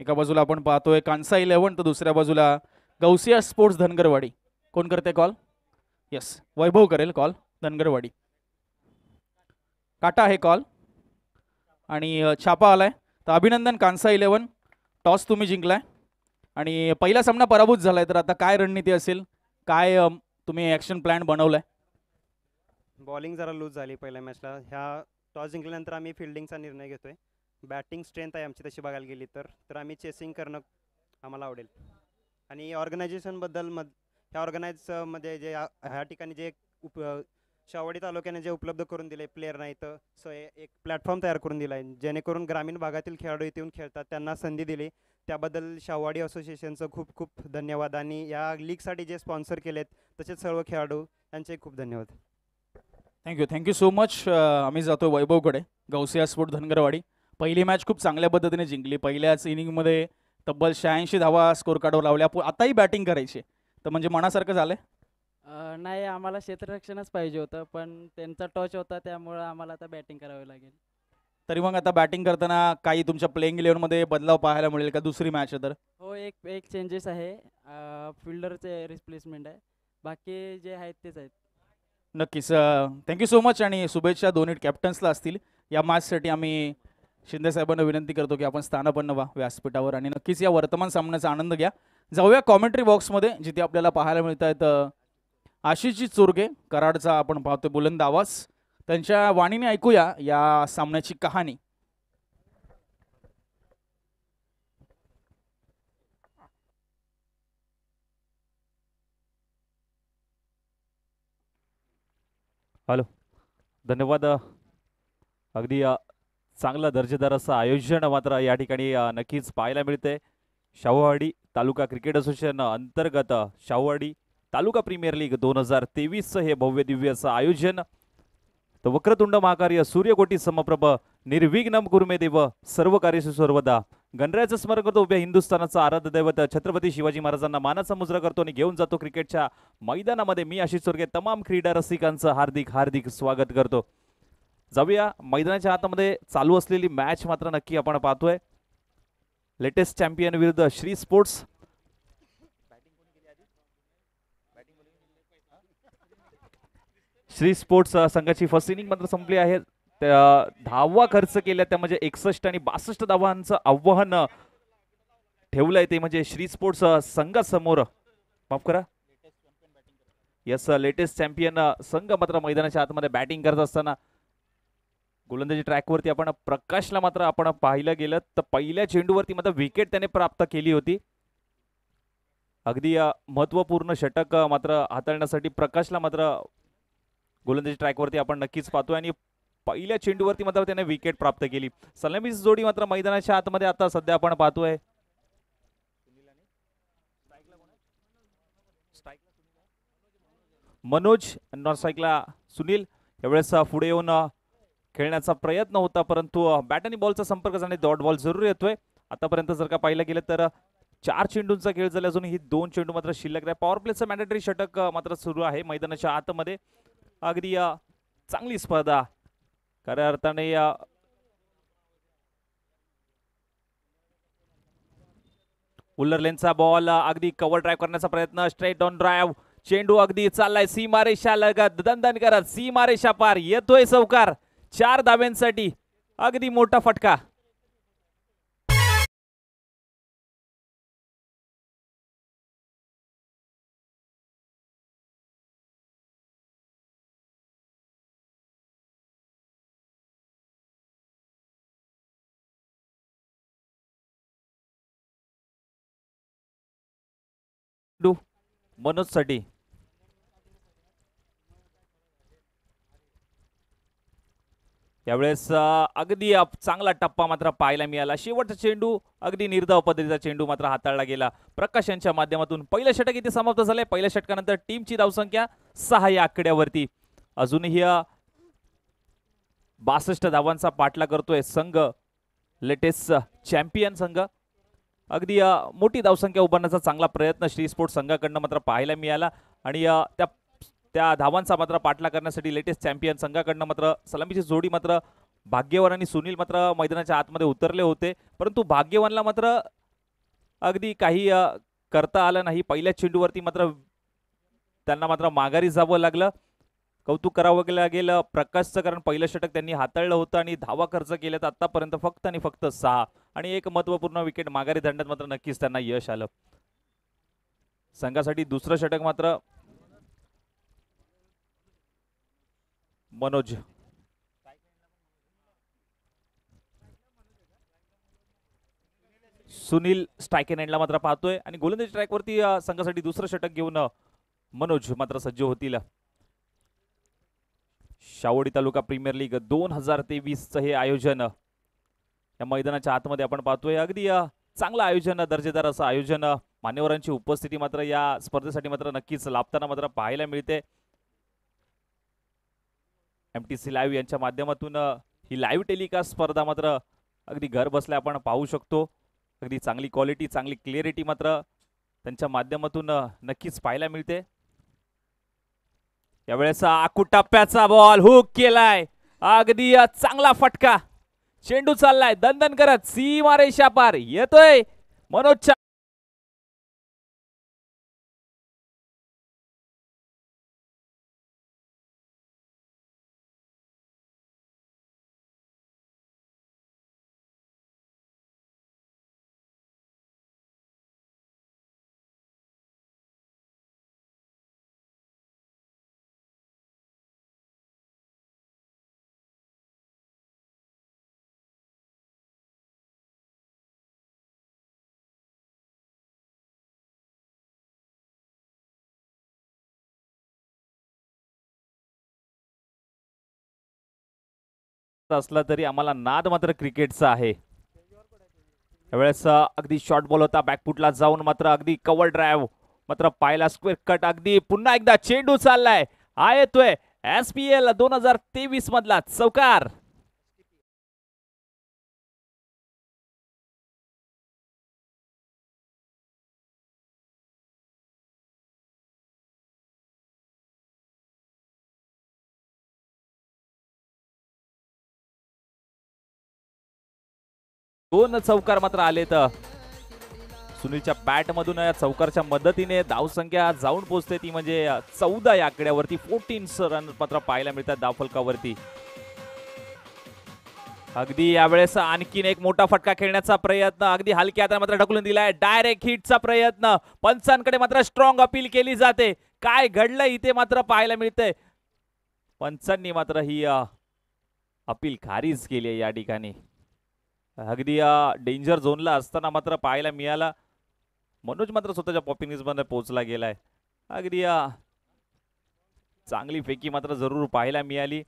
एका बाजूला आपण पाहतोय कांसा इलेव्हन तर दुसऱ्या बाजूला गौसिया स्पोर्ट्स धनगरवाडी कोण करते कॉल यस वैभव करेल कॉल धनगरवाडी काटा आहे कॉल आणि छापा आलाय तर अभिनंदन कांसा इलेवन टॉस तुम्ही जिंकलाय आणि पहिला सामना पराभूत झालाय तर आता काय रणनीती असेल काय तुम्ही ॲक्शन प्लॅन बनवलाय बॉलिंग जरा लूज झाली पहिल्या मॅचला ह्या टॉस जिंकल्यानंतर आम्ही फिल्डिंगचा निर्णय घेतोय बॅटिंग स्ट्रेंथ आहे आमची तशी बघायला गेली तर तर आम्ही चेसिंग करणं आम्हाला आवडेल आणि ऑर्गनायझेशनबद्दल म ह्या ऑर्गनाईजमध्ये जे ह्या ठिकाणी जे उप शावडी तालुक्याने जे उपलब्ध करून दिले प्लेयर नाही तर सो एक प्लॅटफॉर्म तयार करून दिला आहे जेणेकरून ग्रामीण भागातील खेळाडू इथे येऊन खेळतात त्यांना संधी दिली त्याबद्दल शाहवाडी असोसिएशनचं खूप खूप धन्यवाद आणि या लीगसाठी जे स्पॉन्सर केलेत तसेच सर्व खेळाडू यांचे खूप धन्यवाद थँक्यू थँक्यू सो मच आम्ही जातो वैभवकडे गौसिया स्पोर्ट धनगरवाडी पहिली मॅच खूप चांगल्या पद्धतीने जिंकली पहिल्याच इनिंगमध्ये तब्बल शहाऐंशी धावा स्कोर कार्डवर लावल्या आताही बॅटिंग करायची तर म्हणजे मनासारखं झालंय नाही आम्हाला क्षेत्ररक्षणच पाहिजे होतं पण त्यांचा टच होता त्यामुळं आम्हाला आता बॅटिंग करावी लागेल तरी मग आता बॅटिंग करताना काही तुमच्या प्लेईंग मध्ये बदलाव पाहायला मिळेल का दुसरी मॅच तर हो एक एक चेंजेस आहे फिल्डरचे रिप्लेसमेंट आहे बाकी जे आहेत तेच आहेत नक्कीच थँक्यू सो मच आणि शुभेच्छा दोन्ही कॅप्टन्सला असतील या मॅचसाठी आम्ही शिंदे साहेबांना विनंती करतो की आपण स्थानापन्न व्हा व्यासपीठावर आणि नक्कीच या वर्तमान सामन्याचा आनंद घ्या जाऊया कॉमेंट्री बॉक्समध्ये जिथे आपल्याला पाहायला मिळत आहेत आशिषजी चोरगे कराडचा आपण पाहतो बुलंद आवाज त्यांच्या वाणीने ऐकूया या सामन्याची कहाणी हॅलो धन्यवाद अगदी चांगला दर्जेदार असं आयोजन मात्र या ठिकाणी नक्कीच पाहायला मिळते शाहूवाडी तालुका क्रिकेट असोसिएशन अंतर्गत शाहवाडी तालुका प्रीमियर लीग दोन हजार तेवीसचं हे भव्य दिव्याचं आयोजन तर वक्रतुंड महाकार्य सूर्यकोटी समप्रभ निर्विघ्नम गुरुमेदेव देव सर्व कार्य सर्वदा गणरायाचं स्मरण करतो उभ्या हिंदुस्थानाचा आराध्य दैवत छत्रपती शिवाजी महाराजांना मानाचा मुजरा करतो आणि घेऊन जातो क्रिकेटच्या मैदानामध्ये मी अशी स्वर्गे तमाम क्रीडा रसिकांचं हार्दिक हार्दिक स्वागत करतो जाऊया मैदानाच्या हातामध्ये चालू असलेली मॅच मात्र नक्की आपण पाहतोय लेटेस्ट चॅम्पियन विरुद्ध श्री स्पोर्ट्स श्री स्पोर्ट्स संघाची फर्स्ट इनिंग मात्र संपली आहे त्या धावा खर्च केल्या त्या म्हणजे एकसष्ट आणि बासष्ट धावांचं आव्हान ठेवलंय ते म्हणजे श्री स्पोर्ट्स संघासमोर माफ करा यस लेटेस्ट चॅम्पियन संघ मात्र मैदानाच्या आतमध्ये बॅटिंग करत असताना गोलंदाजी ट्रॅकवरती आपण प्रकाशला मात्र आपण पाहिलं गेलं तर पहिल्या चेंडूवरती मात्र विकेट त्याने प्राप्त केली होती अगदी महत्वपूर्ण षटक मात्र हाताळण्यासाठी प्रकाशला मात्र गोलंदाजी ट्रॅकवरती आपण नक्कीच पाहतोय आणि पहिल्या चेंडूवरती मात्र त्याने विकेट प्राप्त केली सलामीची जोडी मात्र मैदानाच्या आतमध्ये आता सध्या आपण पाहतोय मनोज नॉन सुनील यावेळेस पुढे येऊन खेळण्याचा प्रयत्न होता परंतु बॅट आणि बॉलचा संपर्क जाणे डॉट बॉल जरूर येतोय आतापर्यंत जर का पाहिलं गेलं तर चार चेंडूंचा खेळ झाला अजून ही दोन चेंडू मात्र शिल्लक आहे पॉवर प्लेचं मॅन्डेटरी षटक मात्र सुरू आहे मैदानाच्या आतमध्ये अगदी चांगली स्पर्धा खऱ्या अर्थाने या उल्लर लेनचा बॉल अगदी कव्हर ड्राईव्ह करण्याचा प्रयत्न स्ट्रेट ऑन ड्राईव्ह चेंडू अगदी चाललाय सी सीमारेषा लगत दंदन करत मारेशा पार येतोय सवकार चार धाव्यांसाठी अगदी मोठा फटका मनोजसाठी यावेळेस अगदी चांगला टप्पा मात्र पाहायला मिळाला शेवटचा चेंडू अगदी निर्धाव पद्धतीचा चेंडू मात्र हाताळला गेला प्रकाश यांच्या माध्यमातून पहिलं षटक इथे समाप्त झालंय पहिल्या षटकानंतर टीमची धावसंख्या सहा या आकड्यावरती अजूनही बासष्ट धावांचा पाठला करतोय संघ लेटेस्ट चॅम्पियन संघ अगदी मोठी धावसंख्या उभारण्याचा चांगला प्रयत्न श्री स्पोर्ट्स संघाकडनं मात्र पाहायला मिळाला आणि त्या त्या धावांचा मात्र पाठला करण्यासाठी लेटेस्ट चॅम्पियन संघाकडनं मात्र सलामीची जोडी मात्र भाग्यवान आणि सुनील मात्र मैदानाच्या आतमध्ये उतरले होते परंतु भाग्यवानला मात्र अगदी काही करता आलं नाही पहिल्या चेंडूवरती मात्र त्यांना मात्र माघारी जावं लागलं कौतुक करावं लागेल प्रकाशचं कारण पहिलं षटक त्यांनी हाताळलं होतं आणि धावा खर्च केल्यात आतापर्यंत फक्त आणि फक्त सहा आणि एक महत्वपूर्ण विकेट माघारी धरण्यात मात्र नक्कीच त्यांना यश आलं संघासाठी दुसरं षटक मात्र मनोज सुनील स्ट्राइक एंडला मात्र पाहतोय आणि गोलंदाजी ट्रॅकवरती संघासाठी दुसरं षटक घेऊन मनोज मात्र सज्ज होतील शावडी तालुका प्रीमियर लीग दोन हजार तेवीसचं हे आयोजन या मैदानाच्या आतमध्ये आपण पाहतोय अगदी चांगलं आयोजन दर्जेदार असं आयोजन मान्यवरांची उपस्थिती मात्र या स्पर्धेसाठी मात्र नक्कीच लाभताना मात्र पाहायला मिळते एम टी सी लाईव्ह यांच्या माध्यमातून ही लाईव्ह टेलिकास्ट स्पर्धा मात्र अगदी घर बसल्या आपण पाहू शकतो अगदी चांगली क्वालिटी चांगली क्लिअरिटी मात्र त्यांच्या माध्यमातून नक्कीच पाहायला मिळते यावेळेचा आकू टप्प्याचा बॉल हुक केलाय अगदी चांगला फटका चेंडू चाललाय दंदन करत सी सीमारेषा पार येतोय मनोज असला तरी आम्हाला नाद मात्र क्रिकेटचा आहे यावेळेस अगदी शॉर्ट बॉल होता बॅकफुटला जाऊन मात्र अगदी कव्हर ड्राईव्ह मात्र पायला स्क्वेअर कट अगदी पुन्हा एकदा चेंडू चाललाय हा येतोय एस पी एल दोन हजार तेवीस मधला चौकार दोन चौकार मात्र आलेत सुनीलच्या मधून या चौकारच्या मदतीने धावसंख्या जाऊन पोहोचते ती म्हणजे चौदा या आकड्यावरती फोर्टीन रन मात्र पाहायला मिळतात धावफलकावरती अगदी यावेळेस आणखीन एक मोठा फटका खेळण्याचा प्रयत्न अगदी हलक्या मात्र ढकलून दिलाय डायरेक्ट हिटचा प्रयत्न पंचांकडे मात्र स्ट्रॉंग अपील केली जाते काय घडलं इथे मात्र पाहायला मिळतंय पंचांनी मात्र ही अपील खारीज केली या ठिकाणी अगदी या डेंजर झोनला असताना मात्र पाहायला मिळाला मनोज मात्र स्वतःच्या पॉपिंगमध्ये पोहोचला गेलाय अगदी या चांगली फेकी मात्र जरूर पाहायला मिळाली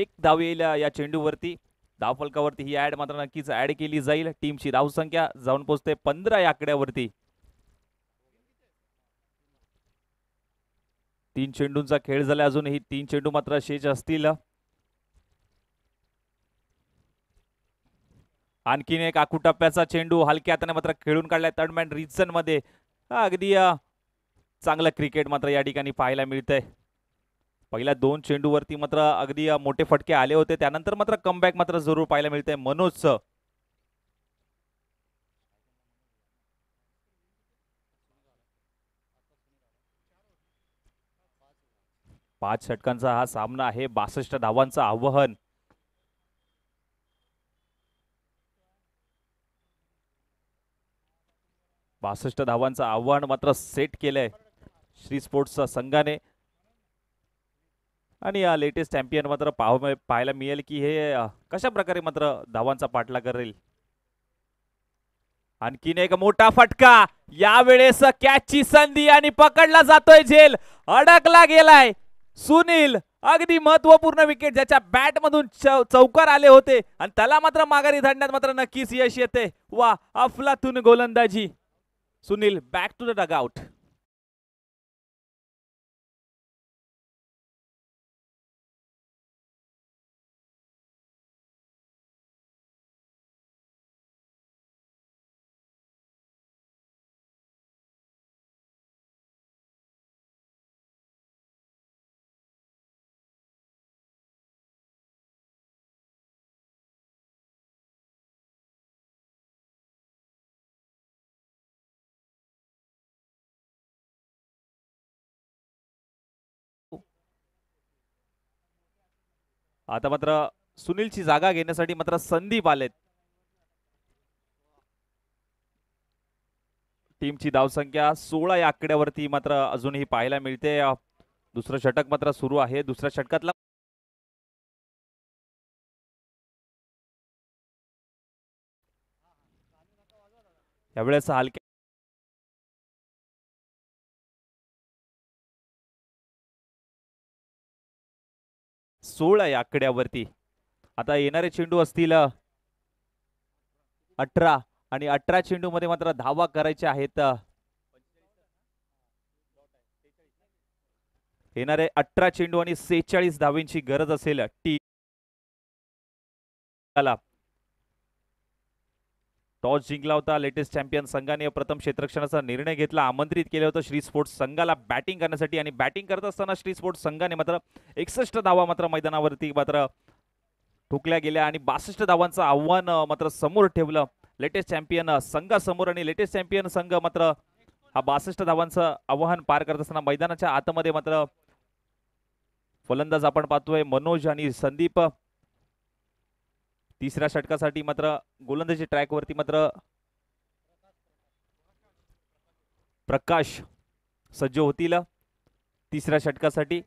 एक धाव येईल या चेंडूवरती धावफलकावरती ही ॲड मात्र नक्कीच ॲड केली जाईल टीमची धावसंख्या जाऊन पोचते पंधरा या आकड्यावरती तीन चेंडूंचा खेळ झाला अजूनही तीन चेंडू मात्र शेज असतील आणखीन एक टप्प्याचा चेंडू हलक्या हाताने मात्र खेळून काढलाय मॅन रिजन मध्ये अगदी चांगलं क्रिकेट मात्र या ठिकाणी पाहायला मिळतंय पहिल्या दोन चेंडूवरती मात्र अगदी मोठे फटके आले होते त्यानंतर मात्र कमबॅक मात्र जरूर पाहायला मिळतंय मनोज पाच षटकांचा हा सामना आहे बासष्ट धावांचं आव्हान बासष्ट धावांचं आव्हान मात्र सेट केलंय श्री स्पोर्ट्सच्या संघाने आणि या लेटेस्ट चॅम्पियन मात्र पाहायला मिळेल की हे कशा प्रकारे मात्र धावांचा पाठला करेल आणखीन एक मोठा फटका यावेळेस कॅचची संधी आणि पकडला जातोय झेल अडकला गेलाय सुनील अगदी महत्वपूर्ण विकेट ज्याच्या बॅट मधून चौकार आले होते आणि त्याला मात्र माघारी धाडण्यात मात्र नक्कीच यश येते वा अफलातून गोलंदाजी Sunil, back to the dugout. आता मात्र सुनीलची जागा घेण्यासाठी मात्र संदीप आलेत टीमची धावसंख्या सोळा या आकड्यावरती मात्र अजूनही पाहायला मिळते दुसरं षटक मात्र सुरू आहे दुसऱ्या षटकातला यावेळेस हलक्या सोळा या आकड्यावरती आता येणारे चेंडू असतील अठरा आणि अठरा चेंडू मध्ये मात्र धावा करायचे आहेत येणारे अठरा चेंडू आणि सेहेचाळीस धावींची गरज असेल टी टॉस जिंकला होता लेटेस्ट चॅम्पियन संघाने प्रथम क्षेत्रक्षणाचा निर्णय घेतला आमंत्रित केलं होतं श्री स्पोर्ट्स संघाला बॅटिंग करण्यासाठी आणि बॅटिंग करत असताना श्री स्पोर्ट्स संघाने मात्र एकसष्ट धावा मात्र मैदानावरती मात्र ठोकल्या गेल्या आणि बासष्ट धावांचं आव्हान मात्र समोर ठेवलं लेटेस्ट चॅम्पियन संघासमोर आणि लेटेस्ट चॅम्पियन संघ मात्र हा बासष्ट धावांचं आव्हान पार करत असताना मैदानाच्या आतमध्ये मात्र फलंदाज आपण पाहतोय मनोज आणि संदीप तिसऱ्या षटकासाठी मात्र गोलंदाजी ट्रॅकवरती मात्र प्रकाश सज्ज होतील तिसऱ्या षटकासाठी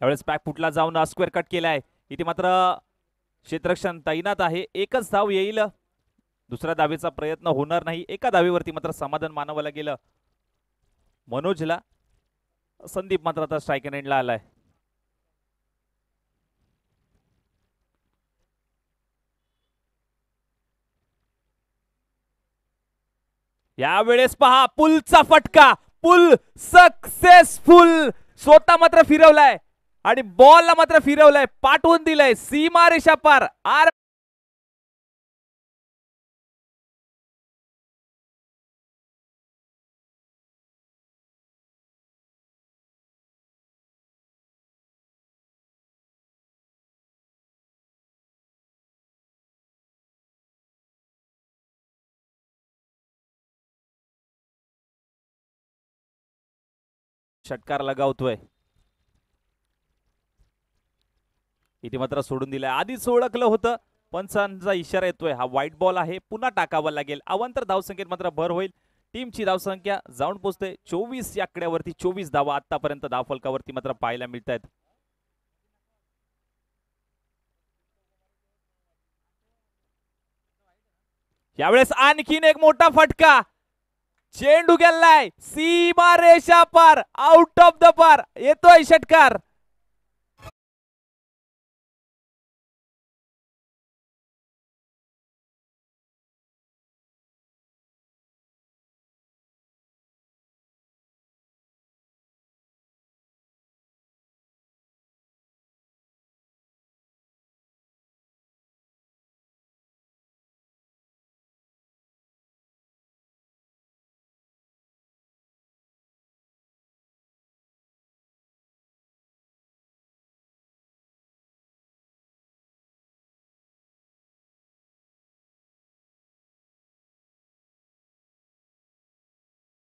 यावेळेस पॅक फुटला जाऊन स्क्वेअर कट केलाय इथे मात्र क्षेत्रक्षण तैनात आहे एकच धाव येईल दुसऱ्या दावेचा प्रयत्न होणार नाही एका दावेवरती मात्र समाधान मानावं गेलं मनोजला संदीप मात्र आता स्ट्राईक एंडला आलाय यावेळेस पहा पुलचा फटका पुल सक्सेसफुल स्वतः मात्र फिरवलाय आणि बॉलला मात्र फिरवलाय पाठवून दिलाय सीमारेषा पार आर षटकार लगावतोय इथे मात्र सोडून दिलाय आधीच ओळखलं होतं पंचांचा इशारा येतोय हा व्हाईट बॉल आहे पुन्हा टाकावा लागेल अवंतर धावसंख्येत मात्र भर होईल टीमची धावसंख्या जाऊन पोहोचते चोवीस या आकड्यावरती चोवीस धावा आतापर्यंत धावफलकावरती मात्र पाहायला मिळत आहेत यावेळेस आणखीन एक मोठा फटका चेंडू गेलाय सीमा रेषा पार आउट ऑफ द पार येतोय षटकार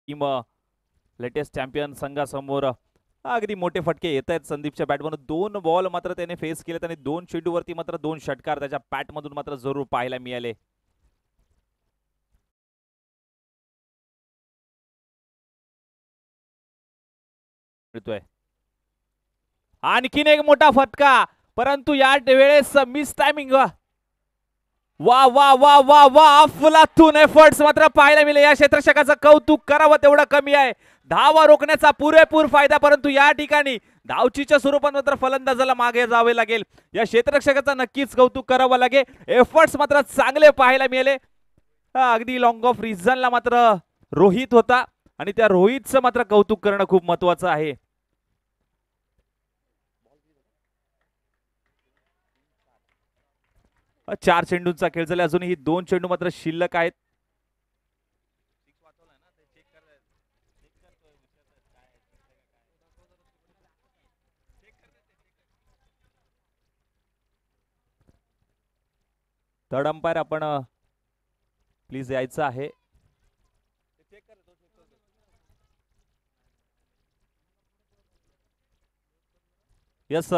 टीम लेटेस्ट चॅम्पियन संघासमोर अगदी मोठे फटके येत आहेत संदीपच्या बॅटमधून दोन बॉल मात्र त्याने फेस केलेत आणि दोन चेंडूवरती मात्र दोन षटकार त्याच्या पॅटमधून मात्र जरूर पाहायला मिळाले मिळतोय आणखीन एक मोठा फटका परंतु या वेळेस मिस टायमिंग वा वा वा वा वा फुलातून एफर्ट्स मात्र पाहायला मिळेल या क्षेत्रक्षकाचं कौतुक करावं तेवढं कमी आहे धावा रोखण्याचा पुरेपूर फायदा परंतु या ठिकाणी धावचीच्या स्वरूपात मात्र फलंदाजाला मागे जावे लागेल या क्षेत्रक्षकाचं नक्कीच कौतुक करावं लागेल एफर्ट्स मात्र चांगले पाहायला मिळाले अगदी लॉंग ऑफ रिझनला मात्र रोहित होता आणि त्या रोहितचं मात्र कौतुक करणं खूप महत्वाचं आहे चार चेंडूंचा खेळ झाला अजूनही दोन चेंडू मात्र शिल्लक आहेत थर्ड अंपायर आपण प्लीज यायचं आहे यस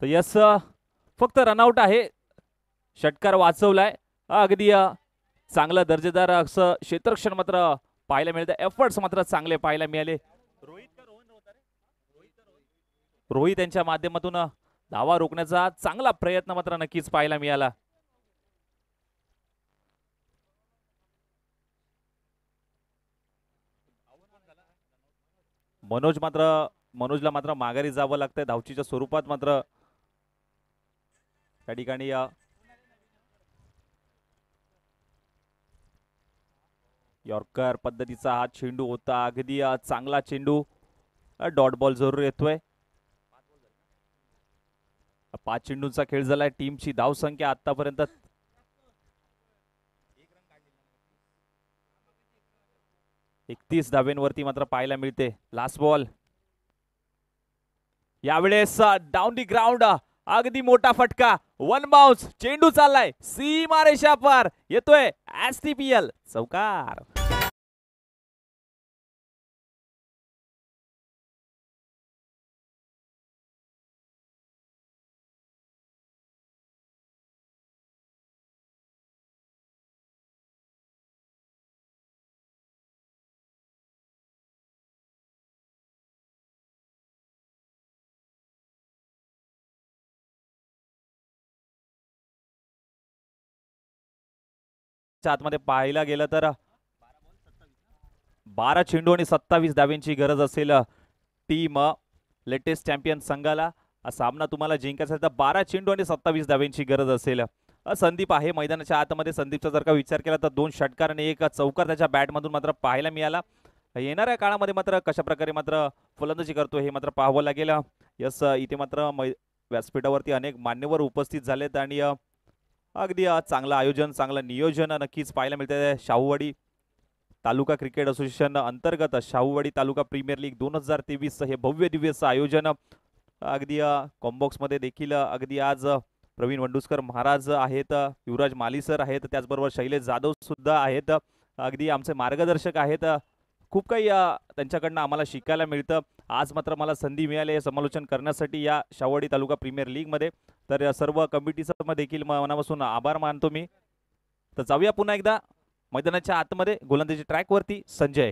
तर यस फक्त रनआउट आहे षटकार वाचवलाय अगदी चांगला दर्जेदार असं क्षेत्रक्षण मात्र पाहायला मिळतं एफर्ट्स मात्र चांगले पाहायला मिळाले रोहित यांच्या माध्यमातून धावा रोखण्याचा चांगला प्रयत्न मात्र नक्कीच पाहायला मिळाला मनोज मात्र मनोजला मात्र माघारी जावं लागतंय धावचीच्या स्वरूपात मात्र त्या ठिकाणी यॉर्कर पद्धतीचा हा चेंडू होता अगदी चांगला चेंडू डॉट बॉल जरूर येतोय पाच चेंडूंचा खेळ झालाय टीमची धावसंख्या आतापर्यंत एकतीस धावेवरती मात्र पाहायला मिळते लास्ट बॉल यावेळेस डाऊन दी ग्राउंड अगदी मोठा फटका वन बाउन्स चेंडू चाललाय सीमारेषा पार येतोय एस टी पी एल चौकार आतमध्ये पाहायला गेलं तर बारा चेंडू आणि सत्तावीस धाव्यांची गरज असेल टीम लेटेस्ट चॅम्पियन संघाला सामना तुम्हाला जिंकायचा तर बारा चेंडू आणि सत्तावीस धाव्यांची गरज असेल संदीप आहे मैदानाच्या आतमध्ये संदीपचा जर का विचार केला तर दोन षटकार आणि एक चौकार त्याच्या बॅटमधून मात्र पाहायला मिळाला येणाऱ्या काळामध्ये मात्र कशा प्रकारे मात्र फलंदाजी करतो हे मात्र पाहावं लागेल यस इथे मात्र मै व्यासपीठावरती अनेक मान्यवर उपस्थित झालेत आणि अगदी चांगलं आयोजन चांगलं नियोजन नक्कीच पाहायला मिळतं शाहूवाडी तालुका क्रिकेट असोसिएशन अंतर्गत शाहूवाडी तालुका प्रीमियर लीग दोन हजार तेवीसचं हे भव्य दिव्यचं आयोजन अगदी कॉम्बॉक्समध्ये देखील अगदी आज प्रवीण वंडुसकर महाराज आहेत युवराज माली सर आहेत त्याचबरोबर शैलेश जाधव सुद्धा आहेत अगदी आमचे मार्गदर्शक आहेत खूप काही त्यांच्याकडनं आम्हाला शिकायला मिळतं आज मात्र मला संधी मिळाली आहे समालोचन करण्यासाठी या शावडी तालुका प्रीमियर लीगमध्ये तर या सर्व कमिटीचा देखील मनापासून आभार मानतो मी तर जाऊया पुन्हा एकदा मैदानाच्या आतमध्ये गोलंदाजी ट्रॅकवरती संजय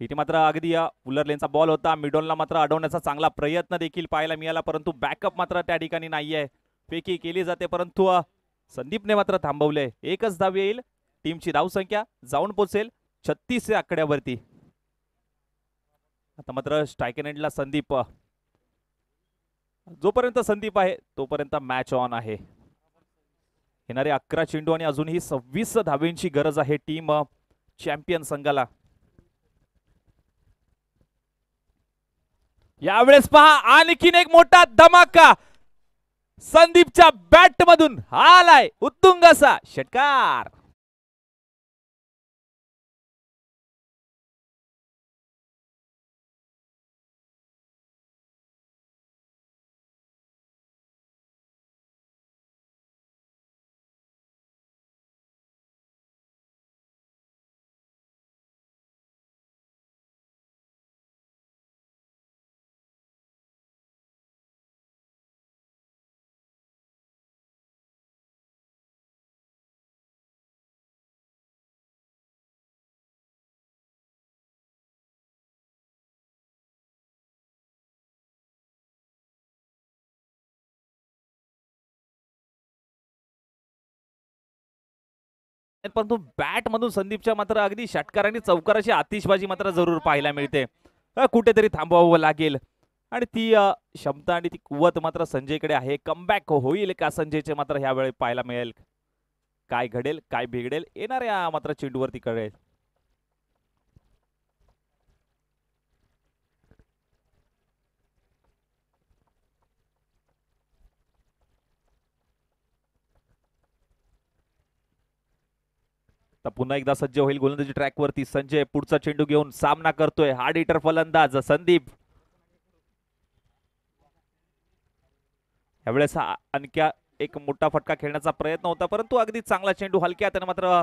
इथे मात्र अगदी या उलर लेनचा बॉल होता मिडॉनला मात्र अडवण्याचा चांगला प्रयत्न देखील पाहायला मिळाला परंतु बॅकअप मात्र त्या ठिकाणी नाही आहे फेकी केली जाते परंतु संदीपने मात्र थांबवले एकच धाव येईल टीमची धावसंख्या जाऊन पोचेल छत्तीस आकड्यावरती आता मात्र एंडला संदीप जोपर्यंत संदीप आहे तोपर्यंत मॅच ऑन आहे येणारे अकरा चेंडू आणि अजूनही सव्वीस धावेंची गरज आहे टीम चॅम्पियन संघाला यावेळेस पहा आणखीन एक मोठा धमाका संदीपच्या बॅट मधून आलाय उत्तुंग असा षटकार परंतु बॅट मधून संदीपच्या मात्र अगदी षटकार आणि चौकाराची आतिषबाजी मात्र जरूर पाहायला मिळते कुठेतरी थांबवावं लागेल आणि ती क्षमता आणि ती कुवत मात्र संजयकडे आहे कमबॅक होईल का संजयचे मात्र ह्यावेळी पाहायला मिळेल काय घडेल काय बिघडेल येणाऱ्या मात्र चेंडूवरती कळेल आता पुन्हा एकदा सज्ज होईल गोलंदाजी ट्रॅकवरती संजय पुढचा चेंडू घेऊन सामना करतोय हार्ड हिटर फलंदाज संदीप यावेळेस हा आणख्या एक मोठा फटका खेळण्याचा प्रयत्न होता परंतु अगदी चांगला चेंडू हलक्या त्याने मात्र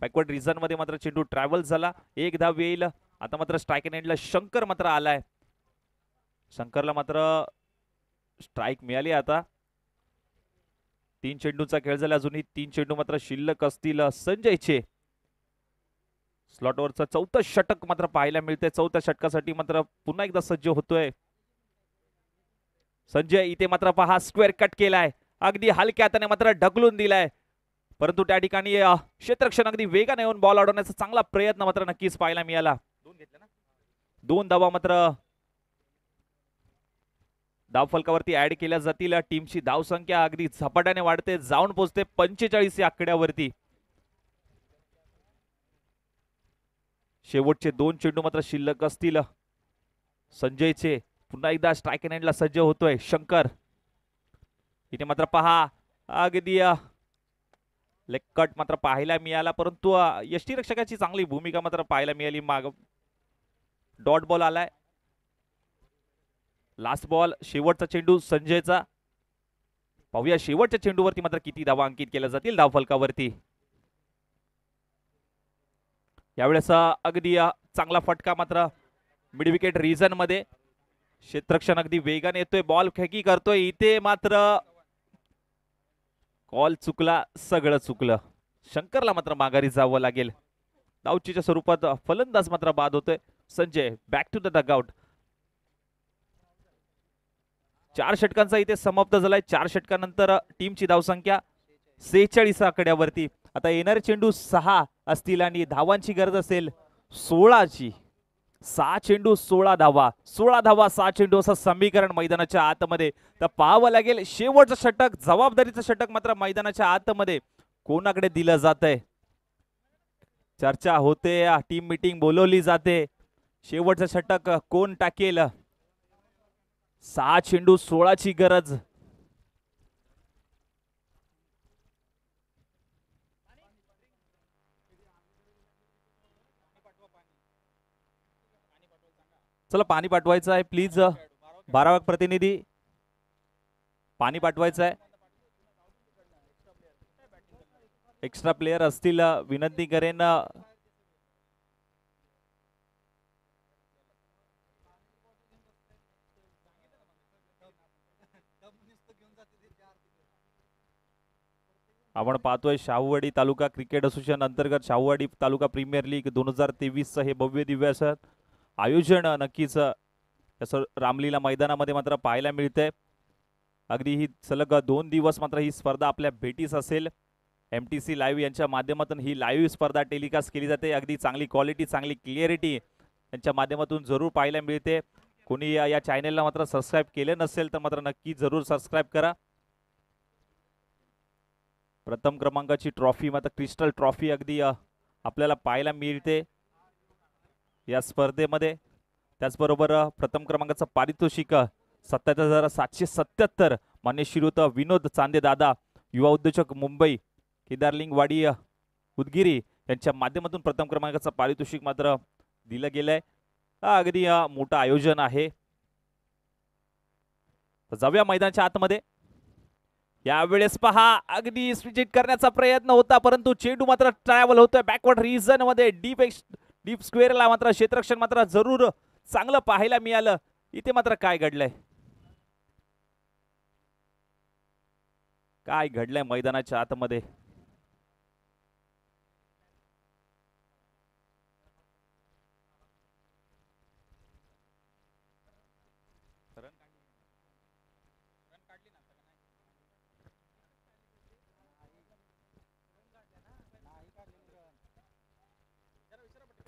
बॅकवर्ड रिझन मध्ये मात्र चेंडू ट्रॅव्हल झाला एक धाव येईल आता मात्र स्ट्राईक एंडला शंकर मात्र आलाय शंकरला मात्र स्ट्राईक मिळाली आता तीन चेंडूचा खेळ झाला अजूनही तीन चेंडू मात्र शिल्लक असतील संजयचे स्लॉटवरचं चौथं षटक मात्र पाहायला मिळते चौथ्या षटकासाठी मात्र पुन्हा एकदा सज्ज होतोय संजय इथे मात्र पहा स्क्वेअर कट केलाय अगदी हलक्या हाताने मात्र ढकलून दिलाय परंतु त्या ठिकाणी क्षेत्रक्षण अगदी वेगाने येऊन बॉल अडवण्याचा चांगला प्रयत्न मात्र नक्कीच पाहायला मिळाला दोन धावा मात्र धावफलकावरती ऍड केल्या जातील टीमची धावसंख्या अगदी झपाट्याने वाढते जाऊन पोहोचते पंचेचाळीस या आकड्यावरती शेवटचे दोन चेंडू मात्र शिल्लक असतील संजयचे पुन्हा एकदा स्ट्राईक एंडला सज्ज होतोय शंकर इथे मात्र पहा अगदी लेग कट मात्र पाहायला मिळाला परंतु यष्टीरक्षकाची चांगली भूमिका मात्र पाहायला मिळाली माग डॉट बॉल आलाय लास्ट बॉल शेवटचा चेंडू संजयचा पाहूया शेवटच्या चेंडूवरती मात्र किती धावा अंकित केल्या जातील धावफलकावरती यावेळेस अगदी चांगला फटका मात्र मिड विकेट रिझन मध्ये क्षेत्रक्षण अगदी वेगाने येतोय बॉल खेकी करतोय इथे मात्र कॉल चुकला सगळं चुकलं शंकरला मात्र माघारी जावं लागेल दाऊचीच्या स्वरूपात फलंदाज मात्र बाद होतोय Sanjay back to the dugout चार षटकांचा इथे समाप्त झालाय चार षटकानंतर टीमची धावसंख्या सेहेचाळीस आकड्यावरती आता येणार चेंडू सहा असतील आणि धावांची गरज असेल सोळाची सहा चेंडू सोळा धावा सोळा धावा सहा चेंडू असं समीकरण मैदानाच्या आतमध्ये तर पाहावं लागेल शेवटचं षटक जबाबदारीचं षटक मात्र मैदानाच्या आतमध्ये कोणाकडे दिलं जात चर्चा होते टीम मिटिंग बोलवली जाते शेवटचं षटक कोण टाकेल सहा चेंडू ची गरज चला पाणी पाठवायचं आहे प्लीज बारावाक प्रतिनिधी पाणी पाठवायचं आहे एक्स्ट्रा प्लेयर असतील विनंती करेन आपण पाहतोय शाहूवाडी तालुका क्रिकेट असोसिएशन अंतर्गत शाहूवाडी तालुका प्रीमियर लीग दोन हजार तेवीसचं हे भव्य दिव्याचं आयोजन नक्कीच असं रामलीला मैदानामध्ये मात्र पाहायला मिळते अगदी ही सलग दोन दिवस मात्र ही स्पर्धा आपल्या भेटीस असेल एम टी सी लाईव्ह यांच्या माध्यमातून ही लाईव्ह स्पर्धा टेलिकास्ट केली जाते अगदी चांगली क्वालिटी चांगली क्लिअरिटी यांच्या माध्यमातून जरूर पाहायला मिळते कोणी या, या चॅनेलला मात्र सबस्क्राईब केले नसेल तर मात्र नक्की जरूर सबस्क्राईब करा प्रथम क्रमांकाची ट्रॉफी मात्र क्रिस्टल ट्रॉफी अगदी आपल्याला पाहायला मिळते या स्पर्धेमध्ये त्याचबरोबर प्रथम क्रमांकाचं पारितोषिक सत्तावीस हजार सातशे सत्याहत्तर मान्य श्रीयुत विनोद चांदे दादा युवा उद्योजक मुंबई वाडी उदगिरी यांच्या माध्यमातून प्रथम क्रमांकाचं पारितोषिक मात्र दिलं गेलंय हा अगदी मोठं आयोजन आहे जाऊया मैदानाच्या आतमध्ये यावेळेस पहा अगदी स्विचिट करण्याचा प्रयत्न होता परंतु चेंडू मात्र ट्रॅव्हल होतोय बॅकवर्ड रिझन मध्ये डीप डीप स्क्वेअरला मात्र क्षेत्रक्षण मात्र जरूर चांगलं पाहायला मिळालं इथे मात्र काय घडलंय काय घडलंय मैदानाच्या आतमध्ये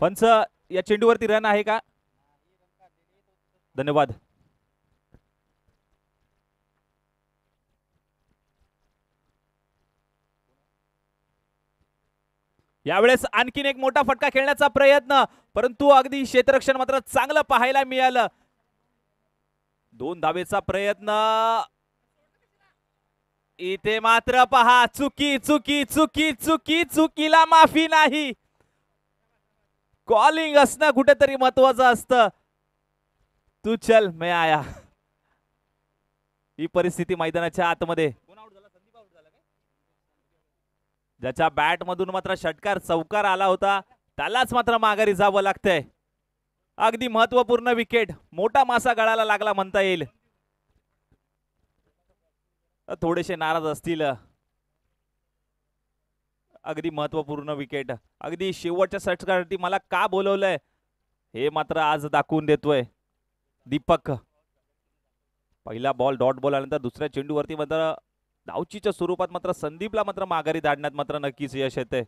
पंच या चेंडूवरती रन आहे का धन्यवाद यावेळेस आणखीन एक मोठा फटका खेळण्याचा प्रयत्न परंतु अगदी क्षेत्ररक्षण मात्र चांगलं पाहायला मिळालं दोन धावेचा प्रयत्न इथे मात्र पहा चुकी चुकी चुकी चुकी चुकीला माफी नाही कॉलिंग असणं कुठेतरी महत्वाचं असतं तू चल मे आया ही परिस्थिती मैदानाच्या आतमध्ये ज्याच्या बॅट मधून मात्र षटकार चौकार आला होता त्यालाच मात्र माघारी जावं लागतंय अगदी महत्वपूर्ण विकेट मोठा मासा गळाला लागला म्हणता येईल थोडेसे नाराज असतील अगदी महत्वपूर्ण विकेट अगदी शेवटच्या षटकासाठी मला का बोलवलंय हे मात्र आज दाखवून देतोय दीपक पहिला बॉल डॉट बॉल आल्यानंतर दुसऱ्या चेंडूवरती मात्र धावचीच्या स्वरूपात मात्र संदीपला मात्र माघारी दाडण्यात मात्र नक्कीच यश येते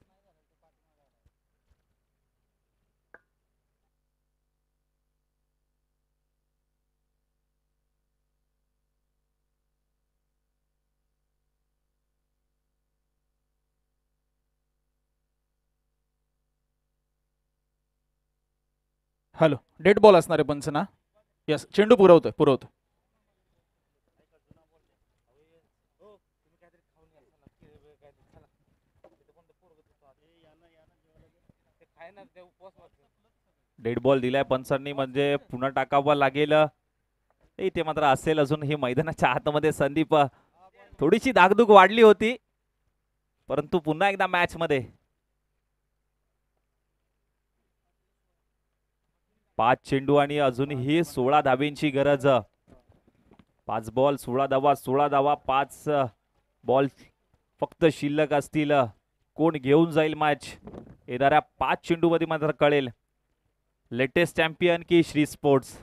हॅलो डेड बॉल असणारे पंच ना यस चेंडू पुरवतोय पुरवतो डेड बॉल दिलाय पंचांनी म्हणजे पुन्हा टाकावा लागेल इथे मात्र असेल अजून ही मैदानाच्या आतमध्ये संदीप थोडीशी दागदुग वाढली होती परंतु पुन्हा एकदा मॅच मध्ये पाच चेंडू आणि अजूनही सोळा धावेंची गरज पाच बॉल सोळा धावा सोळा धावा पाच बॉल फक्त शिल्लक असतील कोण घेऊन जाईल मॅच येणाऱ्या पाच चेंडूमध्ये मात्र कळेल लेटेस्ट चॅम्पियन की श्री स्पोर्ट्स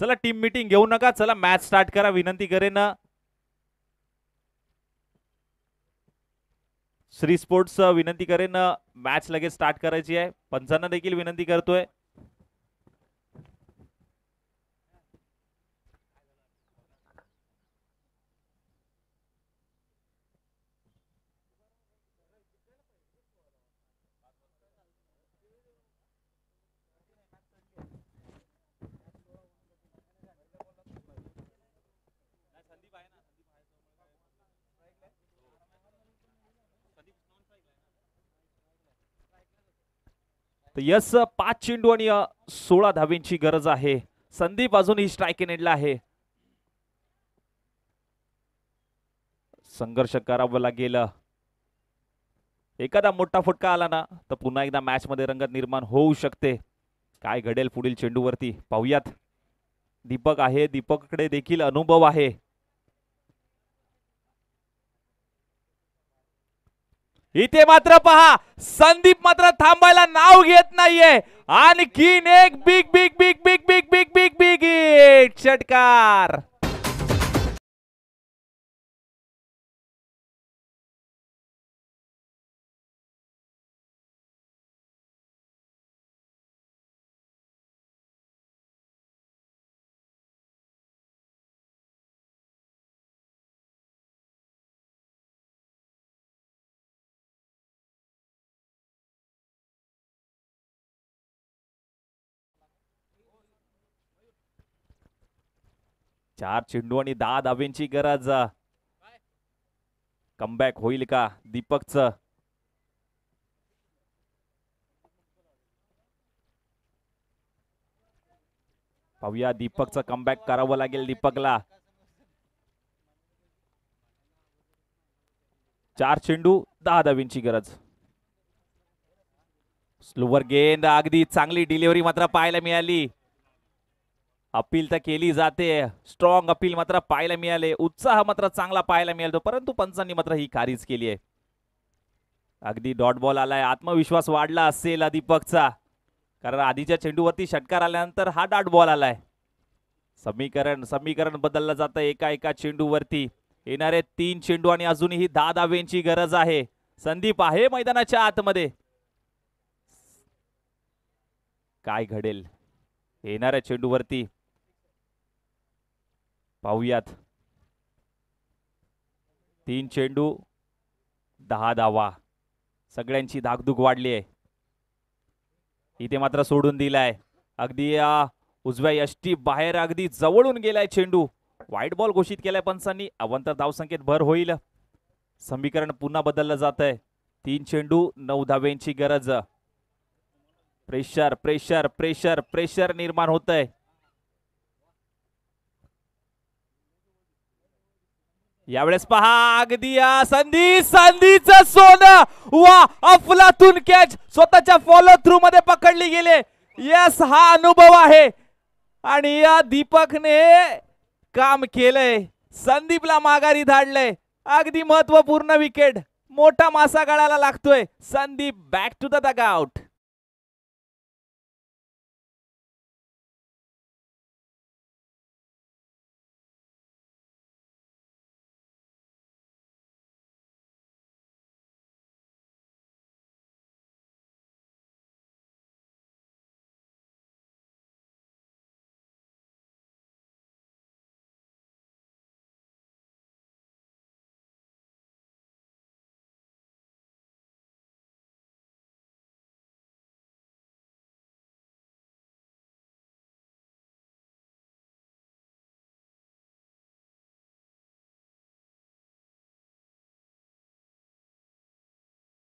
चला टीम मीटिंग घेऊ नका चला मॅच स्टार्ट करा विनंती करेन श्री स्पोर्ट्स विनंती करेन मॅच लगेच स्टार्ट करायची आहे पंचांना देखील विनंती करतोय यस पाच चेंडू आणि सोळा धावींची गरज आहे संदीप अजूनही स्ट्राईक नेडला आहे संघर्ष करावा लागेल एखादा मोठा फुटका आला ना तर पुन्हा एकदा मॅच मध्ये रंगत निर्माण होऊ शकते काय घडेल पुढील चेंडूवरती पाहूयात दीपक आहे दीपककडे देखील अनुभव आहे इथे मात्र पहा संदीप मात्र थांबायला नाव घेत नाहीये आणखीन एक big big big big big big big big षटकार चार चेंडू आणि दहा धावेंची गरज कमबॅक होईल का दीपकचं पाहूया दीपकचं कमबॅक करावं लागेल दीपकला चार चेंडू दहा दहावींची गरज स्लोवर गेंद अगदी चांगली डिलिव्हरी मात्र पाहायला मिळाली अपील तर केली जाते स्ट्रॉंग अपील मात्र पाहायला मिळाले उत्साह मात्र चांगला पाहायला मिळाला परंतु पंचांनी मात्र ही खारीज केली आहे अगदी डॉट बॉल आलाय आत्मविश्वास वाढला असेल दीपकचा कारण आधीच्या चेंडूवरती षटकार आल्यानंतर हा डॉट बॉल आलाय समीकरण समीकरण बदललं जातं एका एका चेंडूवरती येणारे तीन चेंडू आणि अजूनही दहा धावेंची गरज आहे संदीप आहे मैदानाच्या आतमध्ये काय घडेल येणाऱ्या चेंडूवरती पाहूयात तीन चेंडू दहा धावा सगळ्यांची धाकधूक वाढली आहे इथे मात्र सोडून दिलाय अगदी उजव्या यष्टी बाहेर अगदी जवळून गेलाय चेंडू वाईट बॉल घोषित केलाय पंचांनी अवंतर धावसंख्येत भर होईल समीकरण पुन्हा बदललं जात आहे तीन चेंडू नऊ धाव्यांची गरज प्रेशर प्रेशर प्रेशर प्रेशर निर्माण होत आहे यावेळेस पहा अगदी या संधी संधीच सोनं वा अफलातून कॅच स्वतःच्या फॉलो थ्रू मध्ये पकडली गेले यस हा अनुभव आहे आणि या दीपकने काम केलंय संदीपला माघारी धाडलंय अगदी महत्वपूर्ण विकेट मोठा मासा गळाला लागतोय Sandeep back to the dugout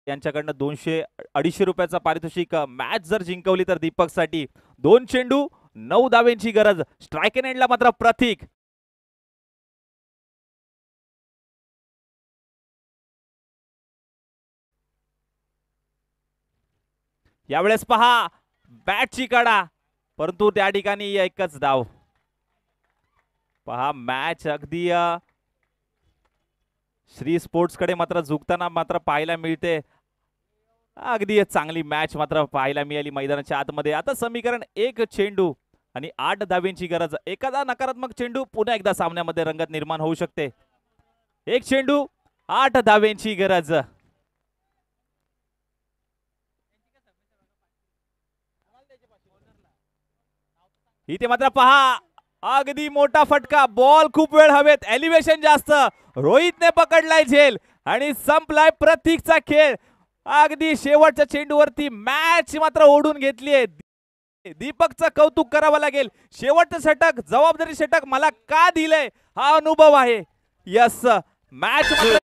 यांच्याकडनं दोनशे अडीचशे रुपयाचा पारितोषिक मॅच जर जिंकवली तर दीपकसाठी दोन चेंडू नऊ दावेंची गरज स्ट्राईक एंड एंडला मात्र प्रतीक यावेळेस पहा ची काढा परंतु त्या ठिकाणी एकच दाव पहा मॅच अगदी श्री स्पोर्ट्सकडे मात्र झुकताना मात्र पाहायला मिळते अगदी चांगली मॅच मात्र पाहायला मिळाली मैदानाच्या आतमध्ये आता समीकरण एक चेंडू आणि आठ धाव्यांची गरज एखादा नकारात्मक चेंडू पुन्हा एकदा सामन्यामध्ये रंगत निर्माण होऊ शकते एक चेंडू आठ धावेंची गरज इथे मात्र पहा अगदी मोठा फटका बॉल खूप वेळ हवेत एलिव्हेशन जास्त रोहितने पकडलाय झेल आणि संपलाय प्रतीकचा खेळ अगदी शेवटच्या चेंडूवरती मॅच मात्र ओढून घेतली आहे दीपकचं कौतुक करावं लागेल शेवटचं षटक जबाबदारी षटक मला का दिलंय हा अनुभव आहे यस मॅच